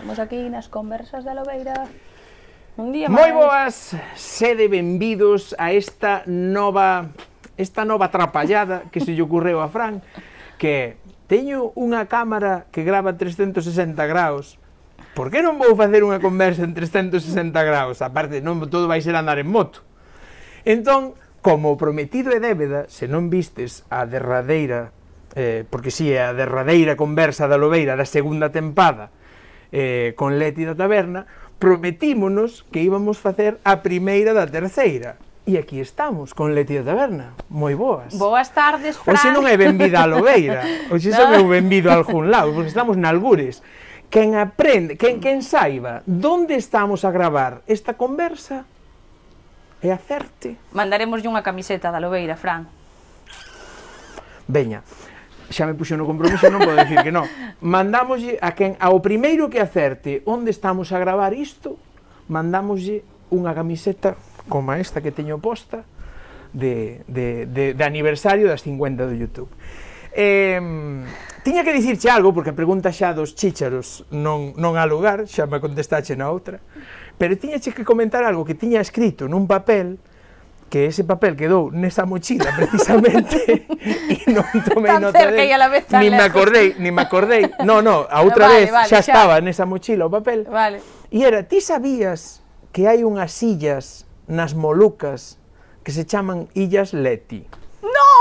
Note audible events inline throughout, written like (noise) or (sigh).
Estamos aquí nas conversas da Lobeira. Un día máis. Moi boas, sede benvidos a esta nova esta nova trapallada que se lle ocorreu a Fran, que teño unha cámara que grava 360 graus, por que non vou facer unha conversa en 360 graus? Aparte, non todo vai ser andar en moto. Entón, como prometido é débeda, se non vistes a derradeira, eh, porque si sí, é a derradeira conversa da Lobeira da segunda tempada, eh, con Leti da Taberna, prometímonos que íbamos facer a primeira da terceira. E aquí estamos, con Leti da Taberna. Moi boas. Boas tardes, Fran. Oxe non é benvida a Lobeira. Oxe (laughs) no. só eu benvido a algún lado, porque estamos Algures. Quen aprende, quen, quen saiba donde estamos a gravar esta conversa, e acerte. Mandaremos unha camiseta da Lobeira, Fran. Veña xa me puxo no compromiso, non podo dicir que non. Mandámoslle a quen, ao primeiro que acerte onde estamos a gravar isto, mandámoslle unha camiseta como esta que teño posta de, de, de, de aniversario das 50 do YouTube. Eh, tiña que dicirche algo, porque a pregunta xa dos chícharos non, non há lugar, xa me contestache na outra, pero tiñache que comentar algo que tiña escrito nun papel que ese papel quedou nesa mochila (laughs) precisamente e non tomei tan nota cerca de, a la vez tan ni me acordei, ni me acordei. No, no, a outra no, vale, vez vale, xa, xa estaba nesa mochila o papel. Vale. E era, ti sabías que hai unhas illas nas Molucas que se chaman Illas Leti? No!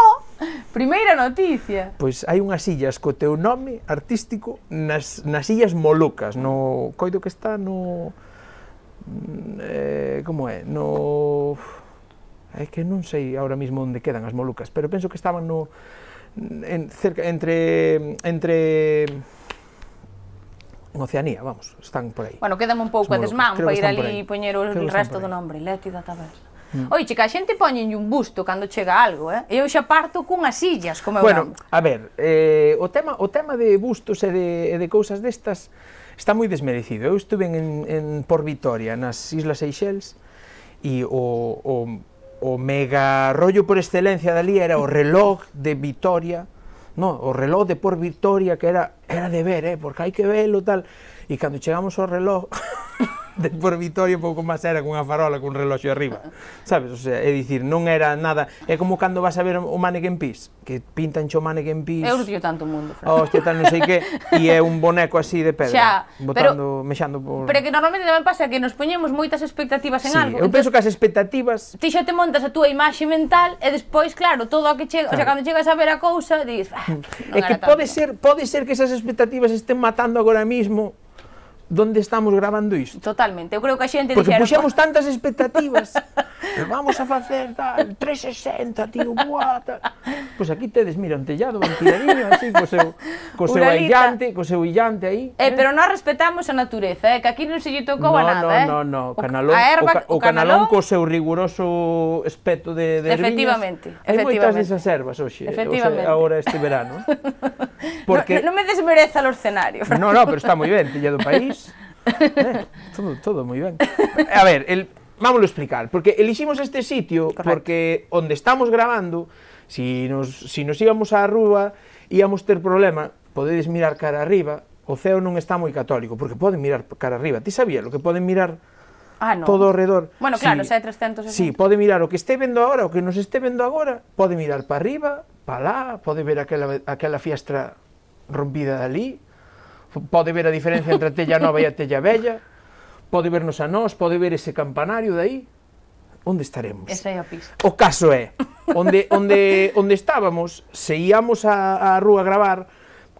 Primeira noticia. Pois hai unhas illas co teu nome artístico nas, nas Illas Molucas, no coido que está no... Mm, eh, como é? No... É que non sei ahora mismo onde quedan as Molucas, pero penso que estaban no en, cerca, entre entre en Oceanía, vamos, están por aí. Bueno, quedan un pouco a desmán para ir ali e poñer o resto do nombre, da Taberna. Mm. Oi, chica, a xente poñen un busto cando chega algo, eh? eu xa parto cunhas sillas, como Bueno, grande. a ver, eh, o, tema, o tema de bustos e de, e de cousas destas está moi desmerecido. Eu estuve en, en, por Vitoria, nas Islas Seychelles, e o, o o mega rollo por excelencia dali era o reloj de Vitoria, no, o reloj de por Vitoria que era era de ver, eh, porque hai que velo tal, e cando chegamos ao reloj (laughs) de por Vitoria un pouco máis era cunha farola cun reloxo arriba. Sabes, o sea, é dicir, non era nada, é como cando vas a ver o Mannequin Pis, que pintan cho Mannequin Pis. Eu non tanto mundo, Fran. Hostia, tal non sei que, e é un boneco así de pedra, xa, botando, pero, mexando por Pero que normalmente tamén pasa que nos poñemos moitas expectativas en sí, algo. Eu entón, penso que as expectativas Ti xa te montas a túa imaxe mental e despois, claro, todo o que chega, claro. o sea, cando chegas a ver a cousa, dis, ah, non é que pode ser, pode ser que esas expectativas estén matando agora mesmo donde estamos grabando isto. Totalmente, eu creo que a xente Porque dixeron... puxemos tantas expectativas, (laughs) eh, vamos a facer tal, 360, tío, boa, tal. Pois pues aquí tedes, mira, un tellado, un tiradiño, así, co seu, co seu aillante, co seu illante aí. Eh, eh, pero non respetamos a natureza, eh, que aquí non se lle tocou no, a nada, no, eh. No, no, no, canalón, o, erva, o, ca, o, canalón, canalón co seu riguroso espeto de, de Efectivamente, erviñas. efectivamente. Hai moitas desas ervas hoxe, efectivamente. sea, ahora este verano. (laughs) Porque... Non no, no me desmereza o escenario. No, no, pero está moi ben, tellado país, (laughs) Eh, todo, todo moi ben. A ver, el, vámoslo explicar, porque eliximos este sitio Correcto. porque onde estamos grabando, si nos, si nos íbamos á rúa, íamos ter problema, podedes mirar cara arriba, o ceo non está moi católico, porque poden mirar cara arriba. Ti sabía lo que poden mirar ah, no. todo ao redor? Bueno, claro, sí, se hai 360. Si, pode mirar o que este vendo agora, o que nos este vendo agora, pode mirar para arriba, para lá, pode ver aquela, aquela fiestra rompida dali, pode ver a diferencia entre a tella nova e a tella vella, pode vernos a nós, pode ver ese campanario de aí, onde estaremos? Esa é a pista. O caso é, onde, onde, onde estábamos, se íamos a, a rúa a gravar,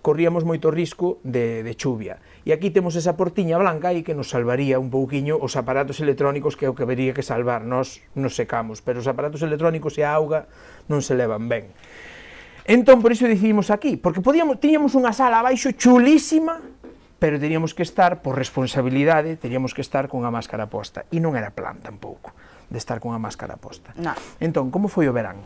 corríamos moito risco de, de chuvia. E aquí temos esa portiña blanca aí que nos salvaría un pouquiño os aparatos electrónicos que é o que vería que salvar. Nos nos secamos, pero os aparatos electrónicos e a auga non se levan ben. Entón, por iso decidimos aquí, porque podíamos, tiñamos unha sala abaixo chulísima, pero teníamos que estar, por responsabilidade, teníamos que estar con a máscara posta. E non era plan tampouco de estar con a máscara posta. No. Entón, como foi o verán?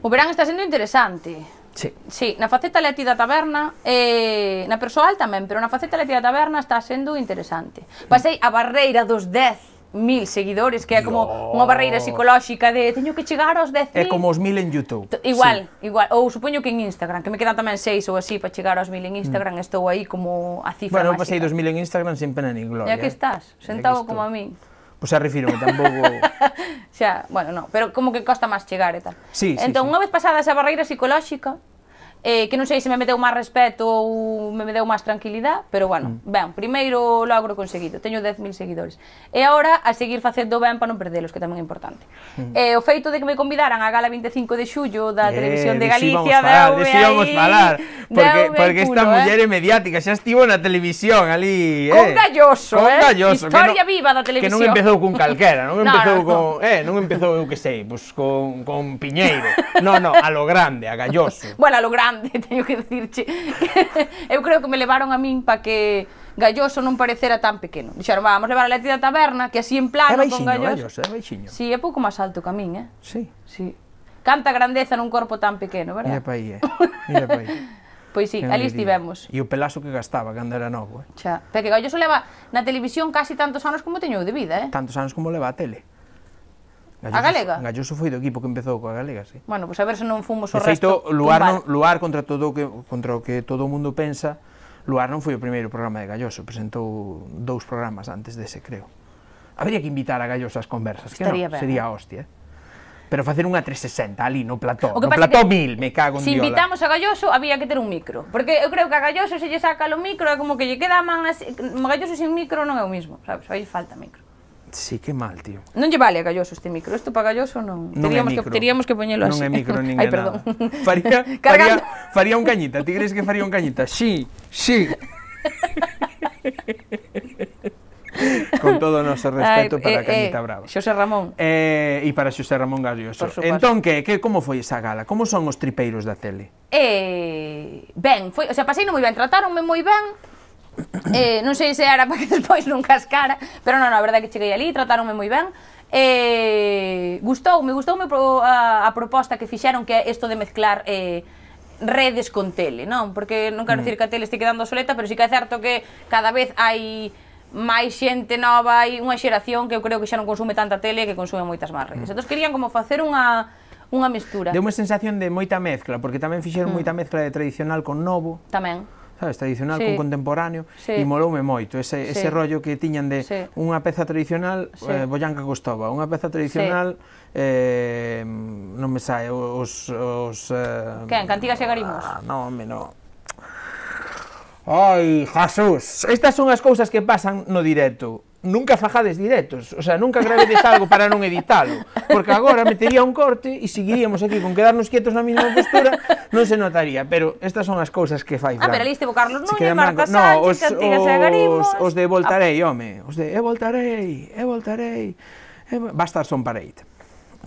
O verán está sendo interesante. Sí. sí, na faceta Leti da Taberna, eh, na persoal tamén, pero na faceta Leti da Taberna está sendo interesante. Pasei a barreira dos 10 mil seguidores, que é como Dios. unha barreira psicolóxica de teño que chegar aos 10.000. É como os mil en YouTube. T igual, sí. igual. Ou supoño que en Instagram, que me quedan tamén seis ou así para chegar aos mil en mm. Instagram, mm. estou aí como a cifra Bueno, eu pasei dos mil en Instagram sin pena ni gloria. E aquí eh. estás, sentado aquí como a min. Pois pues, refiro, que tampouco... (laughs) xa, bueno, no, pero como que costa máis chegar e tal. Sí, sí, entón, sí. unha vez pasada esa barreira psicolóxica, eh, que non sei se me deu máis respeto ou me deu máis tranquilidade, pero bueno, mm. ben, primeiro logro conseguido, teño 10.000 seguidores. E agora a seguir facendo ben para non perdelos, que tamén é importante. Mm. Eh, o feito de que me convidaran a gala 25 de xullo da eh, Televisión de Galicia, falar, de aí... íbamos falar, porque, porque culo, esta eh? muller é mediática, xa estivo na televisión ali... Eh. Con galloso, con eh? Historia no, viva da televisión. Que non empezou con calquera, non (laughs) empezou no, no, con... Eh, non empezou, eu que sei, pues, con, con Piñeiro. non, non, a lo grande, a galloso. bueno, a lo grande grande, (laughs) teño que dicirche. (laughs) eu creo que me levaron a min para que Galloso non parecera tan pequeno. Dixeron, vamos levar a Leti da taberna, que así en plano con Galloso. É baixinho, Si, sí, é pouco máis alto que a min, eh? Sí. sí. Canta grandeza nun corpo tan pequeno, verdad? Mira pa aí, eh? Mira pa aí. (laughs) Pois sí, ali estivemos. E o pelazo que gastaba cando era novo, eh? Xa. Pero que Galloso leva na televisión casi tantos anos como teño de vida, eh? Tantos anos como leva a tele. Galluso, a galega? Galloso foi do equipo que empezou coa galega, sí. Bueno, pois pues a ver se non fomos o resto. de feito, resto. Luar, non, Luar contra todo o que, contra o que todo o mundo pensa, Luar non foi o primeiro programa de Galloso, presentou dous programas antes dese, creo. Habría que invitar a Galloso ás conversas, Estaría que non, sería hostia. Eh. Pero facer unha 360 ali no plató, no plató mil, me cago en si diola. Se invitamos a Galloso, había que ter un micro. Porque eu creo que a Galloso se lle saca o micro, é como que lle queda a man así, Galloso sin micro non é o mismo, sabes? Aí falta micro. Sí, que mal, tío. Non lle vale a Galloso este micro, isto para Galloso non. non teríamos, micro. que, teríamos que poñelo así. Non é micro (laughs) nin Ai, perdón. Nada. (laughs) Faría, (laughs) faría, faría un cañita, ti crees que faría un cañita? Sí, sí. Con todo o noso respeto Ay, para eh, eh Cañita eh, Brava. Xosé Ramón. Eh, e para Xosé Ramón Galloso. Entón, que, que como foi esa gala? Como son os tripeiros da tele? Eh, ben, foi, o sea, pasei non moi ben, tratáronme moi ben, eh, non sei se era (laughs) para que despois non cascara, pero non, a verdade é que cheguei ali, tratáronme moi ben, eh, gustoume, gustoume pro, a, a proposta que fixeron que é isto de mezclar eh, redes con tele, non? Porque non quero mm. dicir que a tele este quedando soleta, pero sí que é certo que cada vez hai máis xente nova, e unha xeración que eu creo que xa non consume tanta tele que consume moitas máis redes. Mm. Entón querían como facer unha unha mestura. Deu unha sensación de moita mezcla, porque tamén fixeron mm. moita mezcla de tradicional con novo. Tamén sabes, tradicional sí. con contemporáneo, sí. e moloume moito ese, sí. ese rollo que tiñan de sí. unha peza tradicional, sí. eh, Boyanca Costova, unha peza tradicional, sí. eh, non me sae, os... os eh, que, en Cantigas e Garimos? Ah, non, home, non. Ai, Jesús! Estas son as cousas que pasan no directo nunca fajades directos, o sea, nunca gravedes algo para non editalo, porque agora metería un corte e seguiríamos aquí con quedarnos quietos na mesma postura, non se notaría, pero estas son as cousas que fai Ah, pero ali estivo Carlos Núñez, Marta Sánchez, no, os, Os, os de Voltarei, ah. home, os de E voltarei, e voltarei, e... va estar son pareite.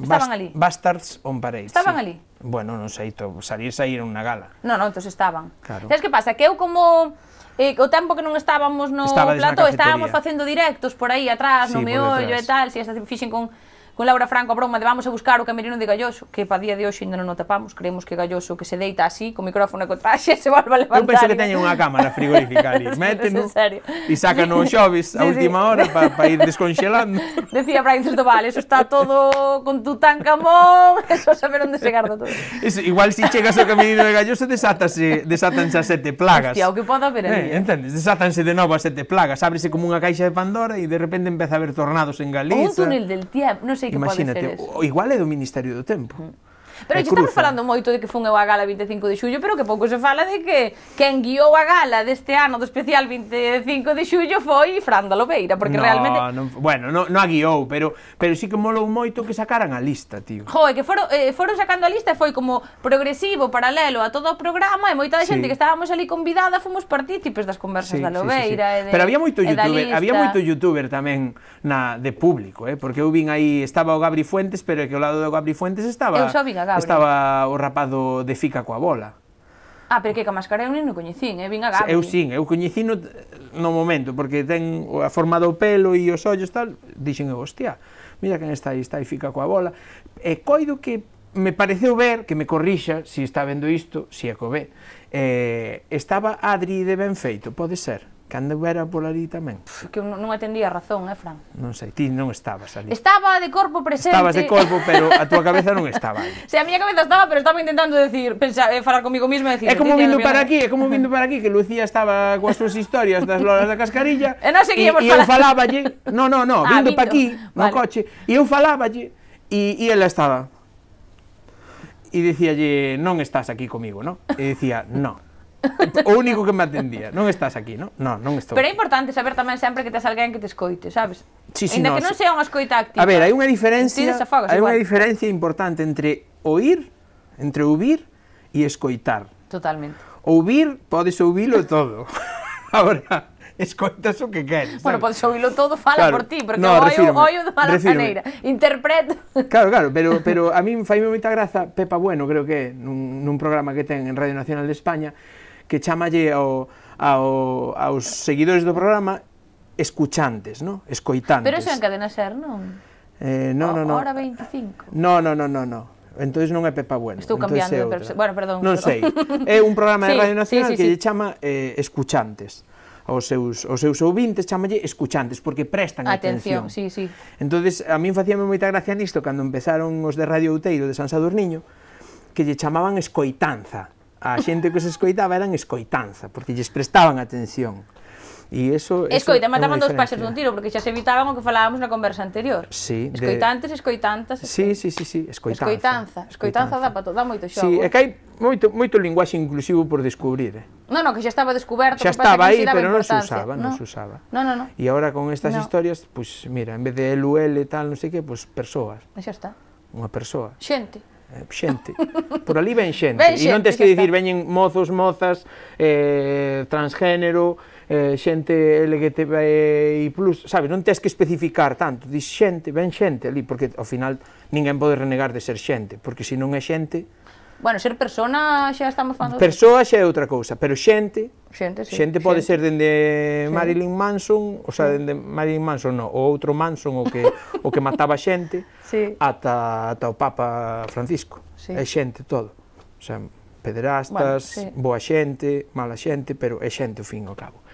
Estaban ali. Bastards on Parade. Estaban sí. ali? Bueno, non sei, to, salir sair unha gala. Non, non, entón estaban. Claro. Sabes que pasa? Que eu como eh, o tempo que non estábamos no plato, plató, estábamos facendo directos por aí atrás, sí, no meollo e tal, si estas fixen con con Laura Franco a broma de vamos a buscar o camerino de Galloso, que para día de hoxe ainda non o tapamos, creemos que Galloso que se deita así, co micrófono que traxe, (laughs) se volve a levantar. Eu penso que teñen unha cámara frigorífica ali, (laughs) méteno e sacan os xoves a sí, última sí. hora para pa ir desconxelando. (laughs) Decía Brian vale eso está todo con Tutankamón, eso saber onde se garda todo. Eso, igual si chegas ao camerino de Galloso desátase, desátanse as sete plagas. Hostia, o que poda ver ali. Eh, eh, entendes? Desátanse de novo as sete plagas, ábrese como unha caixa de Pandora e de repente empeza a haber tornados en Galiza. un túnel del tiempo, non sei, sei que Imagínate, pode ser eso. igual é do Ministerio do Tempo. Uh -huh. Pero lle estamos falando moito de que fun eu a gala 25 de xullo, pero que pouco se fala de que quen guiou a gala deste ano do especial 25 de xullo foi Fran da Lobeira, porque no, realmente... No, bueno, non no a guiou, pero, pero sí que molou moito que sacaran a lista, tío. Jo, é que foron, eh, foron sacando a lista e foi como progresivo, paralelo a todo o programa e moita da xente sí. que estábamos ali convidada fomos partícipes das conversas sí, da Lobeira. Sí, sí, sí. E de, pero había moito youtuber, había moito youtuber tamén na, de público, eh? porque eu vin aí, estaba o Gabri Fuentes, pero que ao lado do Gabri Fuentes estaba... Eu xa vin a Gabre. Estaba o rapaz do, de Fica coa bola. Ah, pero que máscara eu non coñecín, eh? vin a Gabre. Eu sin, eu coñecín no, no momento, porque ten a forma do pelo e os ollos tal, dixen eu, hostia, mira quen está aí, está aí Fica coa bola. E coido que me pareceu ver, que me corrixa, se si está vendo isto, se si é que o ve, eh, estaba Adri de ben feito, pode ser? Cando era por ali tamén. Que non, non atendía razón, eh, Fran? Non sei, ti non estabas ali. Estaba de corpo presente. Estabas de corpo, pero a túa cabeza non estaba ali. (laughs) Se a miña cabeza estaba, pero estaba intentando decir, pensar, eh, falar comigo mesma e decir... É como vindo para aquí, é como vindo para aquí, que Lucía estaba coas súas historias das loras da cascarilla. (laughs) e non seguíamos falando. e eu falállle, no, no, no, ah, vindo, para aquí, vale. no coche, e eu falállle e, e ela estaba. E dicíalle, non estás aquí comigo, non? E dicía, non. O único que me atendía. Non estás aquí, non? Non, non estou. Pero é importante saber tamén sempre que tes alguén que te escoite, sabes? Sí, sí, Ainda no, que non sea unha escoita activa. A ver, hai unha diferencia, desafogas, hai unha diferencia importante entre oír, entre ouvir e escoitar. Totalmente. Ouvir, podes ouvilo todo. Agora, (laughs) escoitas o que queres. Bueno, podes ouvilo todo, fala claro, por ti, porque no, oio, oio de mala maneira. Interpreto. (laughs) Claro, claro, pero, pero a mí fai moita graza Pepa Bueno, creo que nun, nun programa que ten en Radio Nacional de España, que chamalle ao, ao, aos seguidores do programa escuchantes, no? escoitantes. Pero iso en Cadena Ser, non? Eh, no, no, no. Hora 25. No, no, no, no, no. Entón non é Pepa Bueno. Estou cambiando de persoa. Bueno, perdón. Non pero... sei. É un programa (laughs) sí, de Radio Nacional sí, sí, que sí. lle chama eh, Escuchantes. Os seus, os seus ouvintes chamalle escuchantes, porque prestan atención. atención. Sí, sí. entonces a min facíame moita gracia nisto, cando empezaron os de Radio Outeiro de San Sadurniño, que lle chamaban escoitanza a xente que os escoitaba eran escoitanza, porque lles prestaban atención. E iso Escoita, mataban dos pasos dun tiro porque xa se evitaban o que falábamos na conversa anterior. Sí, escoitantes, de... escoitantas. Escoitantes. Sí, sí, sí, sí, escoitanza. Escoitanza, escoitanza, escoitanza. dá para todo, dá moito xogo. Sí, é que hai moito moito linguaxe inclusivo por descubrir. Eh. Non, non, que xa estaba descoberto, xa estaba aí, pero non se usaba, non no. se usaba. No, no, no. E agora con estas no. historias, pois pues, mira, en vez de LUL e tal, non sei que, pois pues, persoas. xa está. Unha persoa. Xente. Eh, xente. Por ali ven xente. Ben (laughs) xente e non tens que dicir veñen mozos, mozas, eh, transgénero, eh, xente LGTBI+, sabes, non tens que especificar tanto, dix xente, ven xente ali, porque ao final ninguén pode renegar de ser xente, porque se non é xente, Bueno, ser persona xa estamos falando... Persoa xa é outra cousa, pero xente... Xente, sí. Xente pode xente. ser dende sí. Marilyn Manson, o sea, sí. dende Marilyn Manson, no, o outro Manson, o que, (laughs) o que mataba xente, sí. ata, ata o Papa Francisco. Sí. É xente todo. O sea, pederastas, bueno, sí. boa xente, mala xente, pero é xente o fin ao cabo.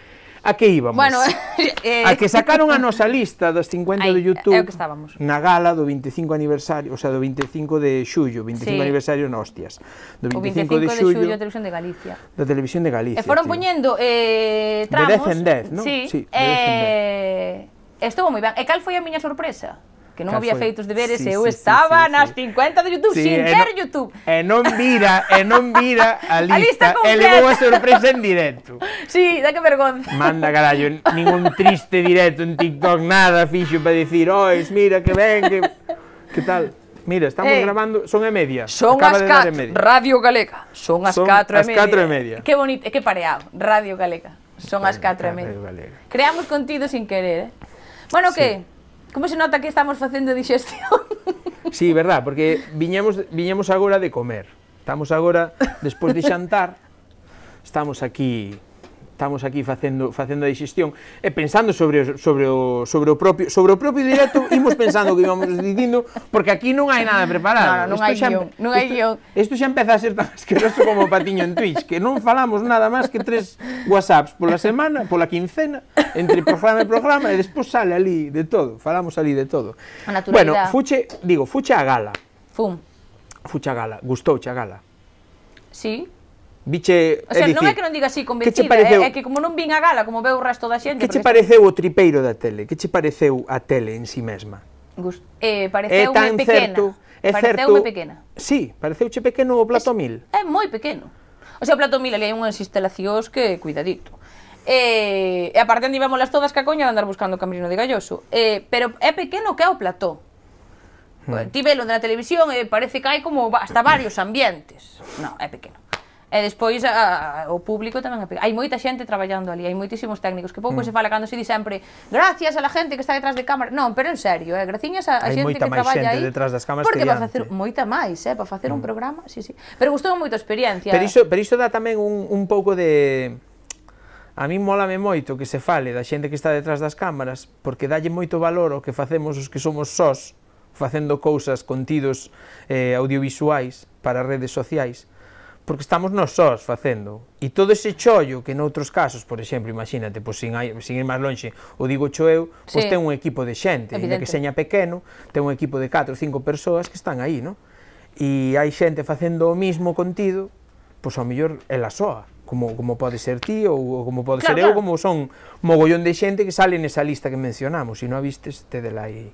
A que íbamos? Bueno, (laughs) eh... A que sacaron a nosa lista das 50 Aí, do YouTube é que estábamos. na gala do 25 aniversario, o sea, do 25 de xullo, 25 sí. aniversario en hostias. Do 25, o 25 de, xullo, de xullo da Televisión de Galicia. Da Televisión de Galicia. E foron tío. poñendo eh, tramos. De 10 en 10, non? Sí. sí eh, Estuvo moi ben. E cal foi a miña sorpresa? que non había feito os deberes sí, e eu sí, estaba sí, sí, nas 50 de Youtube sí, sin ter no, Youtube. E non vira, e non vira a lista, (laughs) a lista e levou a sorpresa en directo. (laughs) Sí, da que vergonza. Manda carallo, ningún triste directo en TikTok, nada fixo para dicir, ois, mira que ben, que, que tal. Mira, estamos eh, grabando, son e media. Son Acaba as 4, Radio Galega. Son as 4 e media. e media. Que bonito, que pareado, Radio Galega. Son as 4 eh, e media. Creamos contido sin querer, eh? Bueno, sí. que ¿Cómo se nota que estamos haciendo digestión? (laughs) Sí, verdad, porque viñamos, viñamos agora de comer. Estamos agora, después de (laughs) xantar, estamos aquí estamos aquí facendo facendo a digestión e pensando sobre o, sobre o sobre o propio sobre o propio directo imos pensando que íbamos dicindo porque aquí non hai nada preparado. No, non, non hai guión, non hai guión. Isto xa empeza a ser tan asqueroso como o patiño en Twitch, que non falamos nada máis que tres WhatsApps pola semana, pola quincena, entre programa e programa e despois sale ali de todo, falamos ali de todo. A bueno, fuche, digo, fuche a gala. Fum. Fuche a gala, gustouche a gala. Sí, Biche, o sea, dicir, non é que non diga así convencida, que pareceu, é, que como non vin a gala, como veu o resto da xente... Que che pareceu o tripeiro da tele? Que che pareceu a tele en si sí mesma? Gust eh, pareceu é tan pequena. Certo, é pareceu certo, pequena. Sí, che pequeno o plato mil. É moi pequeno. O sea, o plato mil, ali hai unhas instalacións que cuidadito. Eh, e aparte las todas que a coña de andar buscando o Camino de Galloso. Eh, pero é pequeno que é o plató. Hmm. Ti velo na televisión e eh, parece que hai como hasta varios ambientes. No, é pequeno. E despois a, a, o público tamén é pequeno. Hai moita xente traballando ali, hai moitísimos técnicos, que pouco mm. se fala cando se di sempre gracias a la gente que está detrás de cámara. Non, pero en serio, eh, graciñas a, a xente que traballa aí. detrás das cámaras Porque para facer moita máis, eh, para facer mm. un programa, sí, sí. Pero gustou moito a experiencia. Pero iso, pero iso dá tamén un, un pouco de A mí molame moito que se fale da xente que está detrás das cámaras, porque dalle moito valor o que facemos os que somos sós, facendo cousas, contidos eh, audiovisuais para redes sociais porque estamos nós sós facendo. E todo ese chollo que noutros casos, por exemplo, imagínate, pois sin, hai, sin ir máis lonxe, o digo cho eu, pois sí. ten un equipo de xente, e que seña pequeno, ten un equipo de 4 ou 5 persoas que están aí, non? E hai xente facendo o mismo contido, pois ao mellor la soa como, como pode ser ti ou como pode claro, ser eu, como son mogollón de xente que sale nesa lista que mencionamos, se non a vistes, te de aí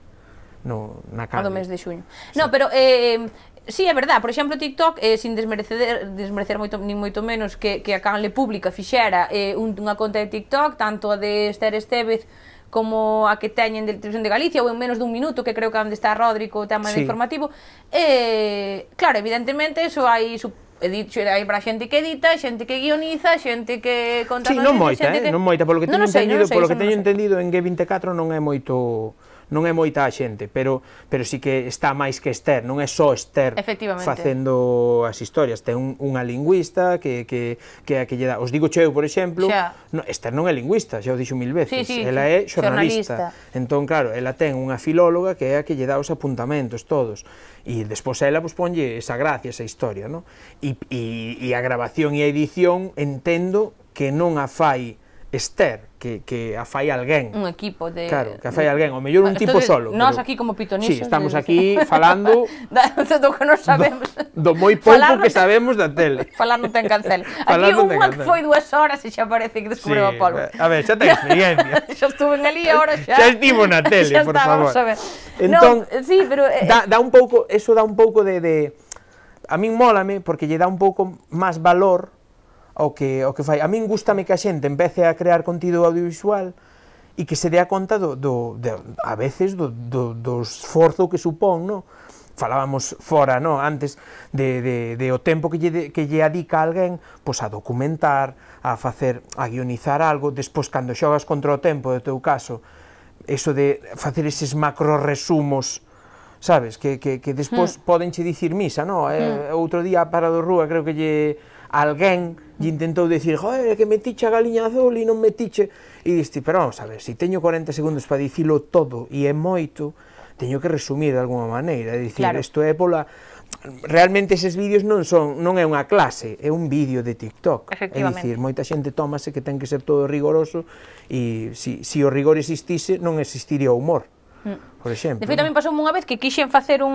no, na cara. No mes de xuño. Sí. No, pero eh, Sí, é verdad, por exemplo, TikTok, eh, sin desmerecer, desmerecer moito, nin moito menos que, que a canle pública fixera eh, un, unha conta de TikTok, tanto a de Esther Estevez como a que teñen de Televisión de Galicia ou en menos dun minuto que creo que onde está Rodrigo o tema sí. informativo eh, claro, evidentemente eso hai su, edito, hai para xente que edita xente que guioniza, xente que conta sí, non moita, xente eh, que... non moita, polo que teño no, no entendido sei, polo que teño no entendido en G24 non é moito non é moita a xente, pero pero sí que está máis que Esther, non é só Esther facendo as historias, ten un, unha lingüista que que que a que lle dá, os digo cheo, por exemplo, no, Esther non é lingüista, xa o dixo mil veces, sí, sí, ela é xornalista. xornalista. Entón, claro, ela ten unha filóloga que é a que lle dá os apuntamentos todos e despois ela pues, pois, ponlle esa gracia, esa historia, no? E, e, e a grabación e a edición entendo que non a fai Esther, que, que a fai alguén. Un equipo de... Claro, que a fai alguén, o mellor un Esto tipo solo. Nós pero... aquí como pitonixos. Sí, estamos aquí falando... (laughs) do que non sabemos. Do, do moi pouco que sabemos da tele. (laughs) Falar non ten cancel. (laughs) Falar aquí unha que foi dúas horas e xa parece que descubriu sí, a polvo. Eh, a ver, xa ten experiencia. xa estuve en ali e ahora xa... Xa estivo na tele, xa está, por favor. Vamos a ver. Entón, no, sí, pero... Eh, da, eh, da un pouco, eso dá un pouco de... de a min mólame porque lle dá un pouco máis valor o que, o que fai. A min gustame que a xente empece a crear contido audiovisual e que se dea conta do, do, de, a veces do, do, do esforzo que supón, no? falábamos fora, no, antes de, de, de o tempo que lle, que lle adica alguén, pois a documentar, a facer, a guionizar algo, despois cando xogas contra o tempo, do teu caso, eso de facer eses macro resumos sabes, que, que, que despois mm. poden che dicir misa, no? Mm. Eh, hmm. outro día a Parado Rúa creo que lle alguén e intentou dicir, joder, que metiche a galiña azul e non metiche, e diste, pero vamos a ver, se si teño 40 segundos para dicilo todo e é moito, teño que resumir de alguma maneira, é dicir, claro. isto é pola realmente eses vídeos non son non é unha clase, é un vídeo de TikTok. É dicir, moita xente tómase que ten que ser todo rigoroso e se si, si o rigor existise non existiría o humor. Mm. Por exemplo. De feito, tamén pasou unha vez que quixen facer un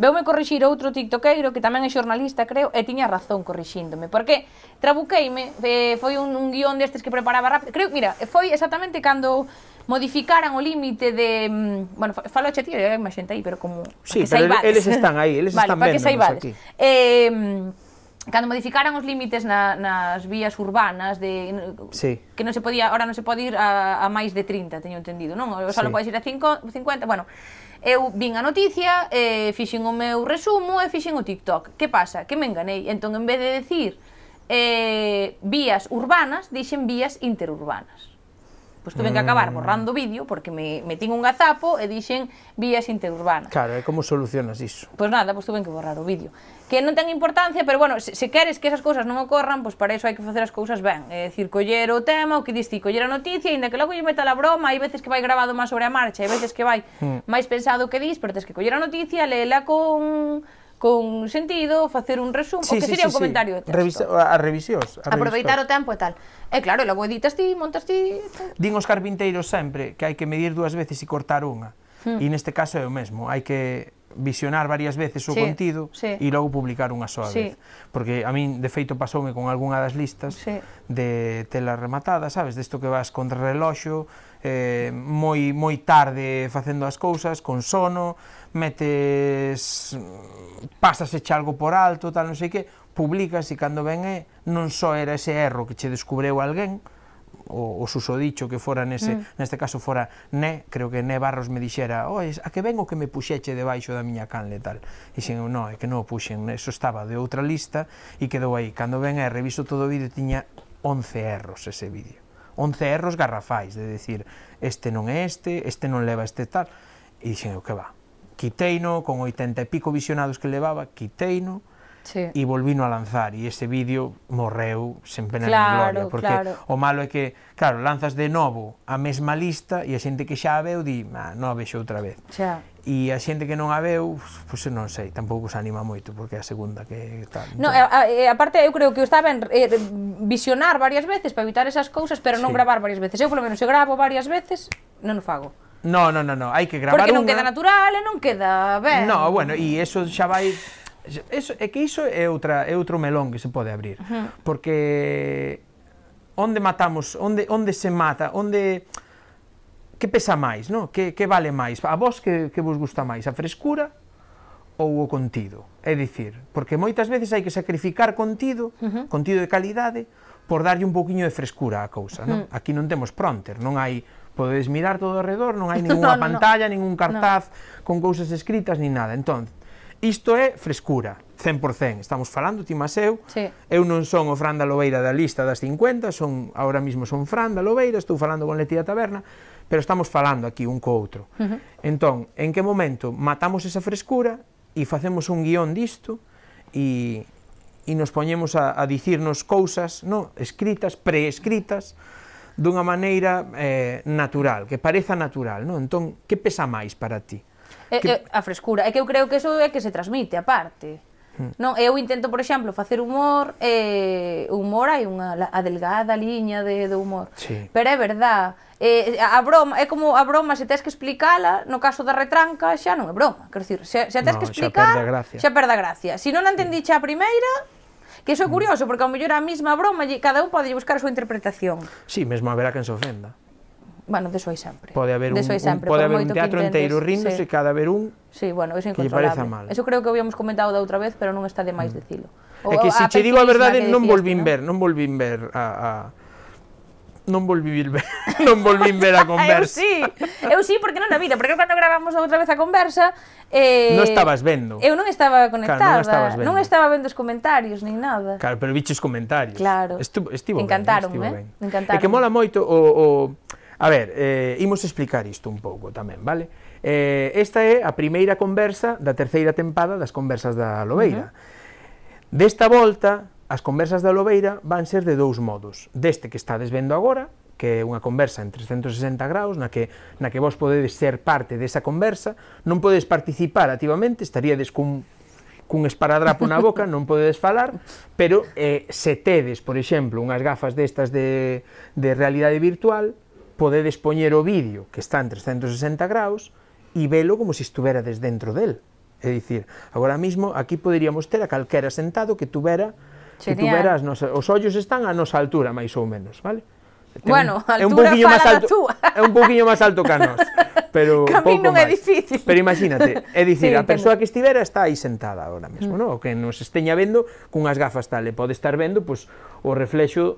Veume corrixir outro tiktokeiro que tamén é xornalista, creo, e tiña razón corrixíndome, porque trabuqueime, eh, foi un, un guión destes que preparaba rápido. Creo, mira, foi exactamente cando modificaran o límite de... Mm, bueno, falo a ti, hai máis xente aí, pero como... Sí, pero eles están aí, eles (laughs) vale, están vendo aquí. Eh, cando modificaran os límites na, nas vías urbanas de sí. que non se podía, ahora non se pode ir a, a máis de 30, teño entendido, non? O sea, sí. podes ir a 5, 50, bueno, Eu vin a noticia, eh, fixen o meu resumo e fixen o TikTok. Que pasa? Que me enganei. Entón, en vez de decir eh, vías urbanas, dixen vías interurbanas. Pois tuve mm. que acabar mm. borrando o vídeo porque me metín un gazapo e dixen vías interurbanas. Claro, e como solucionas iso? Pois nada, pois tuve que borrar o vídeo. Que non ten importancia, pero bueno, se, se queres que esas cousas non ocorran, pois para iso hai que facer as cousas ben. É dicir, coller o tema, o que diste, coller a noticia, ainda que logo lle meta a broma, hai veces que vai grabado máis sobre a marcha, hai veces que vai mm. máis pensado que dis, pero tens que coller a noticia, leela con con sentido, facer un resumo, sí, o que sí, sería sí, un comentario sí. de texto. Revisa, a, revisións. A Aproveitar revisións. o tempo e tal. E claro, logo editas ti, montas ti... Din os carpinteiros sempre que hai que medir dúas veces e cortar unha. Hmm. E neste caso é o mesmo, hai que visionar varias veces o sí, contido sí. e logo publicar unha soa sí. vez. Porque a min, de feito, pasoume con algunha das listas sí. de tela rematada, sabes? Desto que vas contra reloxo, eh, moi, moi tarde facendo as cousas, con sono, metes pasas eche algo por alto, tal, non sei que, publicas e cando ven é, non só era ese erro que che descubreu alguén, o, o dicho que fora nese, mm. neste caso fora Ne, creo que Ne Barros me dixera, "Oi, a que vengo que me puxeche debaixo da miña canle e tal." E dixen, "No, é que non o puxen, eso estaba de outra lista e quedou aí." Cando ven e reviso todo o vídeo tiña 11 erros ese vídeo. 11 erros garrafais, de decir, este non é este, este non leva este tal. E dixen, "O que va?" quiteino con 80 e pico visionados que levaba, quiteino sí. e volvino a lanzar e ese vídeo morreu sen pena claro, nin gloria porque claro. o malo é que, claro, lanzas de novo a mesma lista e a xente que xa a veu di, ah, non a vexo outra vez xa. e a xente que non a veu pois pues, non sei, tampouco se anima moito porque é a segunda que tal no, entón... a, a, a parte eu creo que o está ben eh, visionar varias veces para evitar esas cousas pero non sí. gravar varias veces eu polo menos se gravo varias veces non o fago No, no, no, no, hai que gravar Porque non una... queda natural e non queda ben. No, bueno, e eso xa vai Eso, é que iso é outra é outro melón que se pode abrir, uh -huh. porque onde matamos, onde onde se mata, onde que pesa máis, no? Que que vale máis? A vos que que vos gusta máis, a frescura ou o contido? É dicir, porque moitas veces hai que sacrificar contido, uh -huh. contido de calidade, por darlle un poquinho de frescura á cousa, non? Uh -huh. Aquí non temos pronter, non hai podedes mirar todo alrededor, non hai (laughs) ninguna no, no, pantalla, no. ningún cartaz no. con cousas escritas ni nada. Entón, isto é frescura, 100%. Estamos falando ti mas eu. Sí. Eu non son o Fran da Lobeira da lista das 50, son agora mesmo son Fran da Lobeira, estou falando con Leti Taberna, pero estamos falando aquí un co outro. Uh -huh. Entón, en que momento matamos esa frescura e facemos un guión disto e e nos poñemos a, a dicirnos cousas, no, escritas, preescritas, dunha maneira eh, natural, que pareza natural, non? Entón, que pesa máis para ti? É, que... é, a frescura, é que eu creo que eso é que se transmite, aparte. Hmm. Non, eu intento, por exemplo, facer humor, eh, humor hai unha adelgada liña de, de humor. Sí. Pero é verdad, eh, a broma, é como a broma se tes que explicala, no caso da retranca xa non é broma, quero dicir, se, se tes no, que explicar, xa perde a gracia. Xa perde a gracia. Se si non a entendiche a primeira, Que iso é curioso, porque ao mellor a mesma broma, cada un pode buscar a súa interpretación. Sí, mesmo haberá quen se ofenda bueno, deso hai sempre. Pode haber un, sempre, un, pode haber un teatro inteiro rindo sí. cada ver un sí, bueno, é que lle pareza mal. Eso creo que habíamos comentado da outra vez, pero non está de máis mm. dicilo. O, é que se si che digo a verdade, non volvín ver, non volvín ver a, a non volví ver, (laughs) non volví ver a (laughs) conversa. eu sí, eu sí porque non a vida, porque cando gravamos outra vez a conversa... Eh, non estabas vendo. Eu non estaba conectada, claro, non, non estaba vendo os comentarios, nin nada. Claro, pero viches comentarios. Claro. Estuvo, estivo encantaron, ben, estivo eh? ben. Encantaron. E que mola moito o... o a ver, eh, imos explicar isto un pouco tamén, vale? Eh, esta é a primeira conversa da terceira tempada das conversas da Lobeira. Uh -huh. Desta volta, As conversas da Lobeira van ser de dous modos. Deste que estades vendo agora, que é unha conversa en 360 graus, na que, na que vos podedes ser parte desa conversa, non podedes participar activamente, estaríades cun, cun esparadrapo na boca, non podedes falar, pero eh, se tedes, por exemplo, unhas gafas destas de, de realidade virtual, podedes poñer o vídeo que está en 360 graus e velo como se estuvera estuverades dentro del. É dicir, agora mismo aquí poderíamos ter a calquera sentado que tuvera Se si tú verás, nos, os ollos están a nosa altura, máis ou menos, vale? Ten, bueno, altura é un poquinho (laughs) máis alto, É un poquinho máis alto que a nós. Pero pouco non é difícil. Pero imagínate, é dicir, sí, a persoa que estivera está aí sentada agora mesmo, mm. non? O que nos esteña vendo cunhas gafas tal, e pode estar vendo pois, o reflexo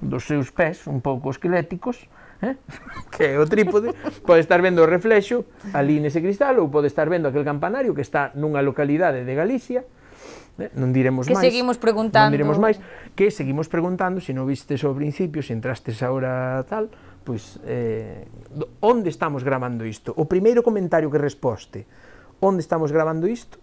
dos seus pés, un pouco esqueléticos, eh? (laughs) que o trípode, pode estar vendo o reflexo ali nese cristal ou pode estar vendo aquel campanario que está nunha localidade de Galicia eh? non diremos que máis. Que seguimos preguntando. Non diremos máis, que seguimos preguntando, se non vistes ao principio, se entrastes agora tal, pois, eh, onde estamos gravando isto? O primeiro comentario que resposte, onde estamos gravando isto,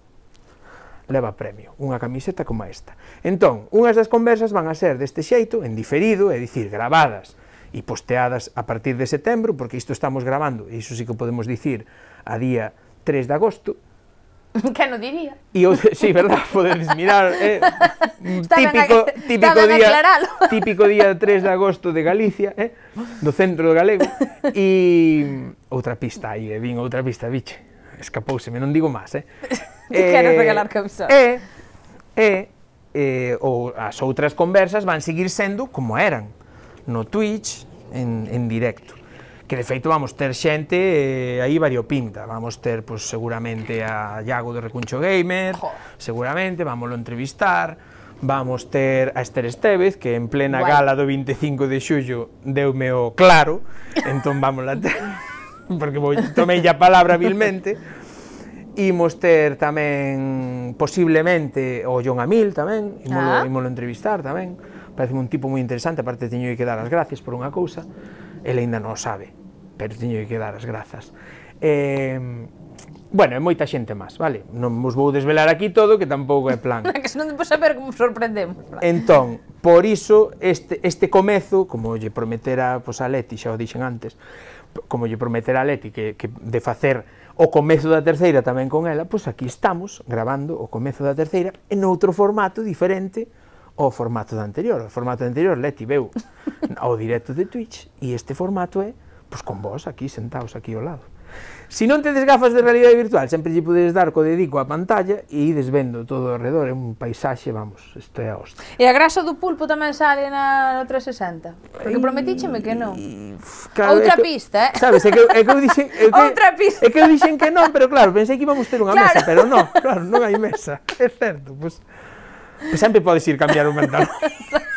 leva premio, unha camiseta como esta. Entón, unhas das conversas van a ser deste xeito, en diferido, é dicir, gravadas e posteadas a partir de setembro, porque isto estamos gravando, e iso sí que podemos dicir a día 3 de agosto, (laughs) Que no diría. Y eu, sí, verdad, (laughs) podedes mirar, eh, (laughs) típico, típico día, típico día 3 de agosto de Galicia, eh, do centro do galego, e outra pista aí, eh, vin outra pista, biche, escapouseme, non digo máis, eh. eh queres regalar camisola. Eh, eh, eh, ou as outras conversas van seguir sendo como eran, no Twitch, en, en directo que de feito vamos ter xente eh, aí variopinta, vamos ter pois, seguramente a Iago de Recuncho Gamer, jo. seguramente, lo entrevistar, vamos ter a Esther Estevez, que en plena Guay. gala do 25 de xullo deume o claro, entón vamos la ter, (laughs) porque voy, tomei ya palabra vilmente, imos ter tamén posiblemente o John Amil tamén, imolo, ah. imolo entrevistar tamén, parece un tipo moi interesante, aparte teño que dar as gracias por unha cousa, ele ainda non sabe pero teño que dar as grazas. Eh, bueno, é moita xente máis, vale? Non vos vou desvelar aquí todo, que tampouco é plan. (laughs) que se non depois saber como sorprendemos. Entón, por iso, este, este comezo, como lle prometera pois, a Leti, xa o dixen antes, como lle prometera a Leti que, que de facer o comezo da terceira tamén con ela, pois aquí estamos grabando o comezo da terceira en outro formato diferente ao formato da anterior. O formato anterior Leti veu (laughs) ao directo de Twitch e este formato é pues con vos aquí, sentados aquí ao lado. Se non tedes gafas de realidade virtual, sempre lle podedes dar co dedico á pantalla e ides vendo todo ao redor, é un paisaxe, vamos, isto é a hostia. E a grasa do pulpo tamén sale na 360? Porque prometícheme que non. Claro, Outra que, pista, eh? Sabes, é que, é que eu dixen... É que, Outra pista. É que eu dixen que non, pero claro, pensei que íbamos ter unha claro. mesa, pero non, claro, non hai mesa. É certo, pois... Pues, sempre podes ir cambiar o mental. (laughs)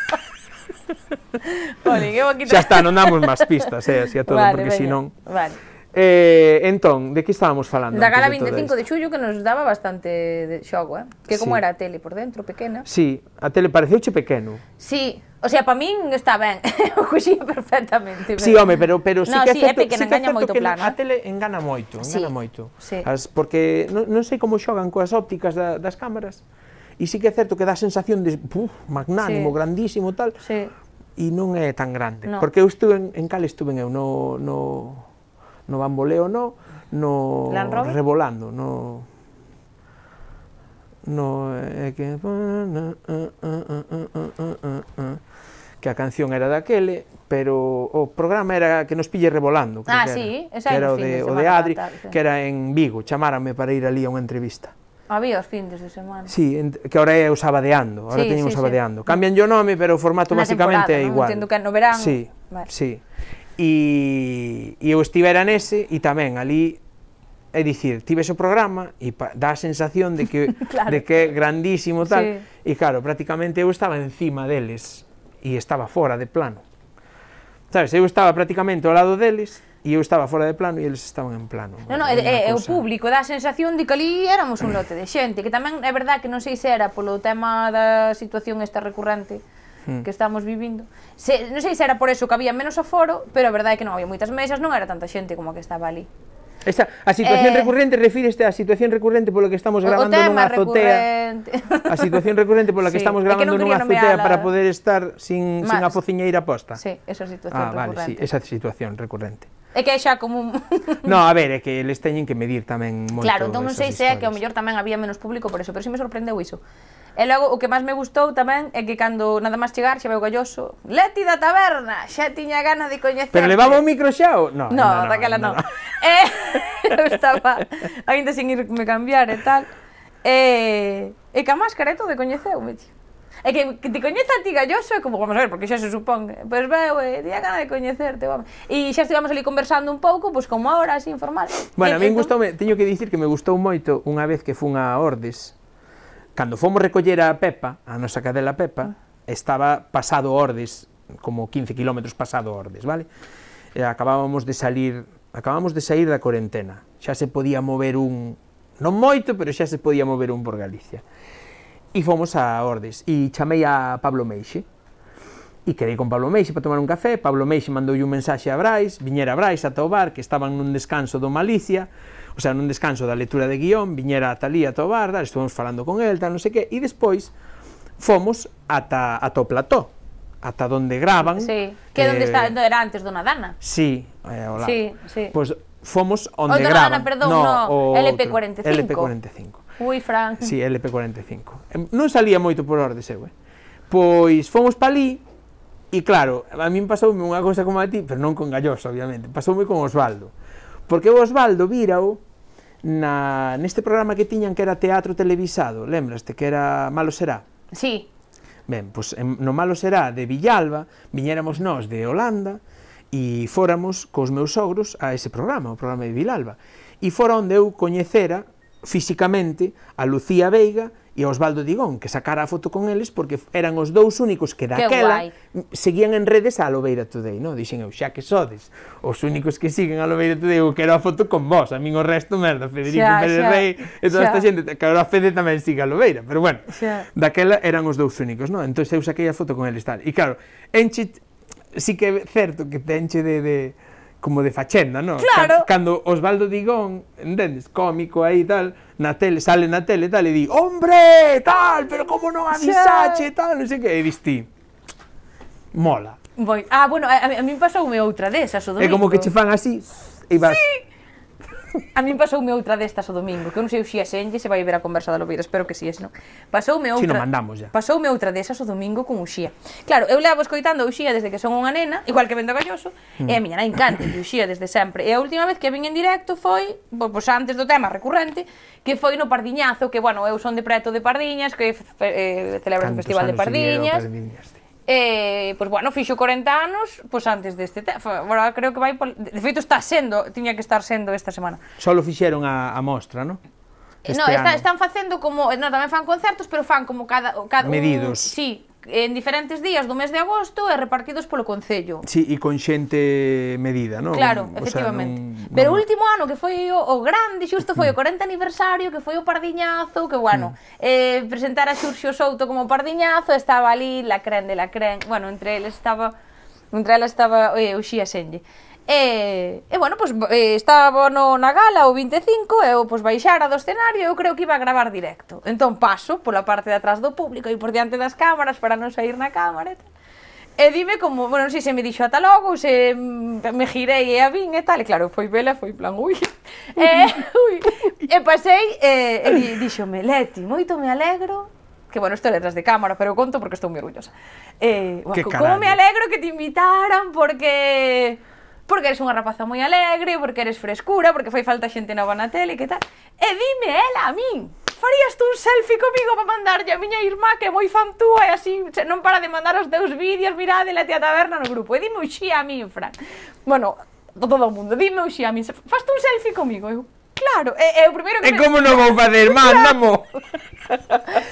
Olín, eu aquí... Xa está, non damos máis pistas, eh, así a todo, vale, porque veña. senón... Vale. Eh, entón, de que estábamos falando? Da gala 25 de, de xullo que nos daba bastante de xogo, eh? Que como sí. era a tele por dentro, pequena. Sí, a tele che pequeno. Sí, o sea, para min está ben, o (laughs) coxía perfectamente. Pero... Sí, home, pero, pero sí no, que sí, é pequena, sí que engaña moito que plano. A eh. tele engana moito, engana sí, moito. Sí. As, porque non, non sei como xogan coas ópticas da, das cámaras. E sí que é certo que dá a sensación de puf, magnánimo, sí. grandísimo, tal, sí. e non é tan grande. No. Porque eu estuve, en, en cal estuve eu, no, no, no bamboleo, no, no revolando, no no é que que a canción era daquele, pero o programa era que nos pille revolando, creo ah, que era, sí, esa que era o de, o de Adri, tal, que era en Vigo, chamárame para ir ali a unha entrevista. Había os fins de semana. Sí, que ahora é o sabadeando, ahora sí, teñen sí, o sabadeando. Sí. Cambian o nome, pero o formato Una basicamente é igual. Entendo que no verán. Sí, vale. sí. E, e eu estivera nese e tamén ali é dicir, tive o programa e pa, dá a sensación de que (laughs) claro. de que é grandísimo tal, sí. e claro, prácticamente eu estaba encima deles e estaba fora de plano. Sabes, eu estaba prácticamente ao lado deles e eu estaba fora de plano e eles estaban en plano. Non, non, é, é o público, dá a sensación de que ali éramos un lote de xente, que tamén é verdad que non sei se era polo tema da situación esta recurrente hmm. que estamos vivindo. Se, non sei se era por eso que había menos aforo, pero a verdade é que non había moitas mesas, non era tanta xente como a que estaba ali. Esta, a situación eh, recurrente, refíreste a situación recurrente polo que estamos gravando nunha azotea. Recurrente. A situación recurrente pola que sí, estamos grabando que nunha azotea para poder estar sin, Mas, sin a pociñeira posta. Sí, esa situación ah, recurrente. vale, sí, esa situación recurrente. É que é xa como un... (laughs) no, a ver, é que eles teñen que medir tamén moito Claro, entón non sei se é que ao mellor tamén había menos público por eso, pero si sí me sorprendeu iso. E logo, o que máis me gustou tamén é que cando nada máis chegar xa veu galloso Leti da taberna, xa tiña ganas de coñecer Pero levaba o micro xa ou? No, no, no, daquela non no. no. (laughs) eh, eu estaba ainda sin irme cambiar e tal eh, E, e a máscara é todo de coñeceu, me dixo É que, que te coñeza a ti Galloso é como, vamos a ver, porque xa se supón, pois pues, veu, eh, día gana de coñecerte, vamos. E xa estivamos ali conversando un pouco, pois pues, como ahora, así informal. Bueno, a min gustoume, teño que dicir que me gustou moito unha vez que fun a Ordes, cando fomos recoller a Pepa, a nosa cadela Pepa, estaba pasado Ordes, como 15 kilómetros pasado Ordes, vale? E acabábamos de salir, acabábamos de sair da corentena. Xa se podía mover un, non moito, pero xa se podía mover un por Galicia. E fomos a Ordes, e chamei a Pablo Meixe, e quedei con Pablo Meixe para tomar un café, Pablo Meixe mandoulle un mensaxe a Brais, viñera a Brais ata o bar, que estaban nun descanso do Malicia, o sea, nun descanso da lectura de guión, viñera a Talía ata o bar, tal, estuvamos falando con el, tal, non sei que, e despois fomos ata, ata o plató, ata onde graban. Sí, que é eh, onde está, era antes Nadana si, Sí, eh, hola Sí, sí. Pois pues, fomos onde o graban. perdón, no, no o LP45. LP45. Ui, Fran. Si, sí, LP45. Non salía moito por orde seu, eh? Pois fomos palí, e claro, a min pasoume unha cosa como a ti, pero non con Galloso, obviamente, pasoume con Osvaldo. Porque o Osvaldo virao na, neste programa que tiñan que era teatro televisado, lembraste, que era Malo Será? Sí. Ben, pois en, no Malo Será de Villalba, viñéramos nós de Holanda, e fóramos cos meus sogros a ese programa, o programa de Vilalba. E fora onde eu coñecera físicamente a Lucía Veiga e a Osvaldo Digón, que sacara a foto con eles porque eran os dous únicos que daquela seguían en redes a Lobeira Today, no? Dixen eu, xa que sodes, os únicos que siguen a Lobeira Today, eu quero a foto con vos, a min o resto, merda, Federico xa, Pérez xa, Rey e toda xa. esta xente, que agora a Fede tamén sigue a Lobeira, pero bueno, xa. daquela eran os dous únicos, no? Entón eu saquei a foto con eles tal. E claro, enche, sí que é certo que te enche de, de como de fachenda, non? Claro. Cando Osvaldo Digón, entendes, cómico aí tal, na tele, sale na tele tal, e di, hombre, tal, pero como non avisache, tal, non sei que, e distí. Mola. Voy. Ah, bueno, a, a mí pasoume outra desas o domingo. É como que che fan así, e vas... Sí. A min pasoume outra destas o domingo, que eu non sei se a Xenlle se vai ver a conversa da Lobeira, espero que si es, non? Pasoume outra... Si non mandamos ya. Pasoume outra desas o domingo con Uxía. Claro, eu levo escoitando a Uxía desde que son unha nena, igual que vendo Galloso, mm. e a mm. miña nai encanta Uxía desde sempre. E a última vez que vin en directo foi, pois pues, antes do tema recurrente, que foi no Pardiñazo, que, bueno, eu son de preto de Pardiñas, que eh, celebra o Festival de Pardiñas E, eh, pois, bueno, fixo 40 anos, pois antes deste tempo. Agora creo que vai... Pol... De feito, está sendo, tiña que estar sendo esta semana. Solo fixeron a, a mostra, non? Este no, está, ano. están facendo como, no, tamén fan concertos, pero fan como cada, cada Medidos. Un, sí, en diferentes días do mes de agosto e repartidos polo Concello. Sí, e con xente medida, non? Claro, o efectivamente. Sea, non, Pero o último ano que foi o, o grande, xusto foi o 40 (laughs) aniversario, que foi o Pardiñazo, que bueno, mm. eh, presentar a Xurxo Souto como Pardiñazo, estaba ali la cren de la cren, bueno, entre eles estaba... Entre ela estaba eh, o Senlle. E, e bueno, pois, estaba no, na gala o 25 e eu pois, baixara do escenario eu creo que iba a gravar directo. Entón paso pola parte de atrás do público e por diante das cámaras para non sair na cámara e tal. E dime como, bueno, non sei se me dixo ata logo, se me girei e a vin e tal, e claro, foi vela, foi plan, ui. E, (laughs) ui, e pasei e, e dixome, Leti, moito me alegro que bueno, isto é letras de cámara, pero eu conto porque estou moi orgullosa. Eh, como me alegro que te invitaran porque porque eres unha rapaza moi alegre, porque eres frescura, porque foi falta xente nova na tele, que tal. E dime ela a min, farías tú un selfie comigo para mandarlle a miña irmá que é moi fan túa e así non para de mandar os teus vídeos, mirade la tía taberna no grupo. E dime xí a min, Fran. Bueno, todo o mundo, dime xí a min, faz tú un selfie comigo. Eu, claro, é, é o primeiro que... É me... como non vou facer, (laughs) mándamo.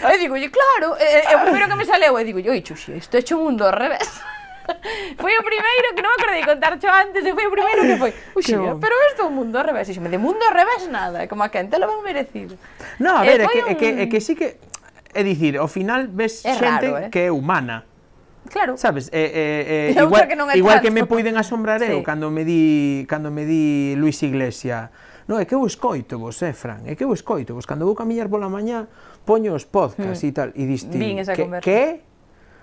e digo, claro, é, é o primeiro que me saleu. E digo, oi, xuxi, isto é xo mundo ao revés. (laughs) (laughs) foi o primeiro que non me acordei contar cho antes, e foi o primeiro que foi. Uxe, pero isto é un mundo ao revés. E me de mundo ao revés nada, como a quente lo van merecido. No, a eh, ver, é que, un... é que, é que sí que... É dicir, ao final ves é xente raro, eh? que é humana. Claro. Sabes, eh, eh, eh, (laughs) igual, que, non igual que me poiden asombrar eu sí. cando me di cando me di Luis Iglesia. No, é que eu escoito vos, eh, Fran, é que eu escoito vos. Cando vou camiñar pola mañá, poño os podcast mm. e tal, e diste, que, conversa. que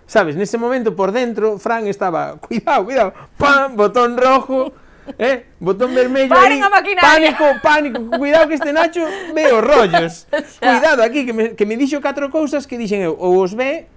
Sabes, nese momento por dentro, Fran estaba, cuidado, cuidado, pam, botón rojo, eh, botón vermello, ahí, a maquinaria. pánico, pánico, cuidado que este Nacho ve os rollos. (laughs) cuidado aquí, que me, que me dixo catro cousas que dixen eu, ou os ve,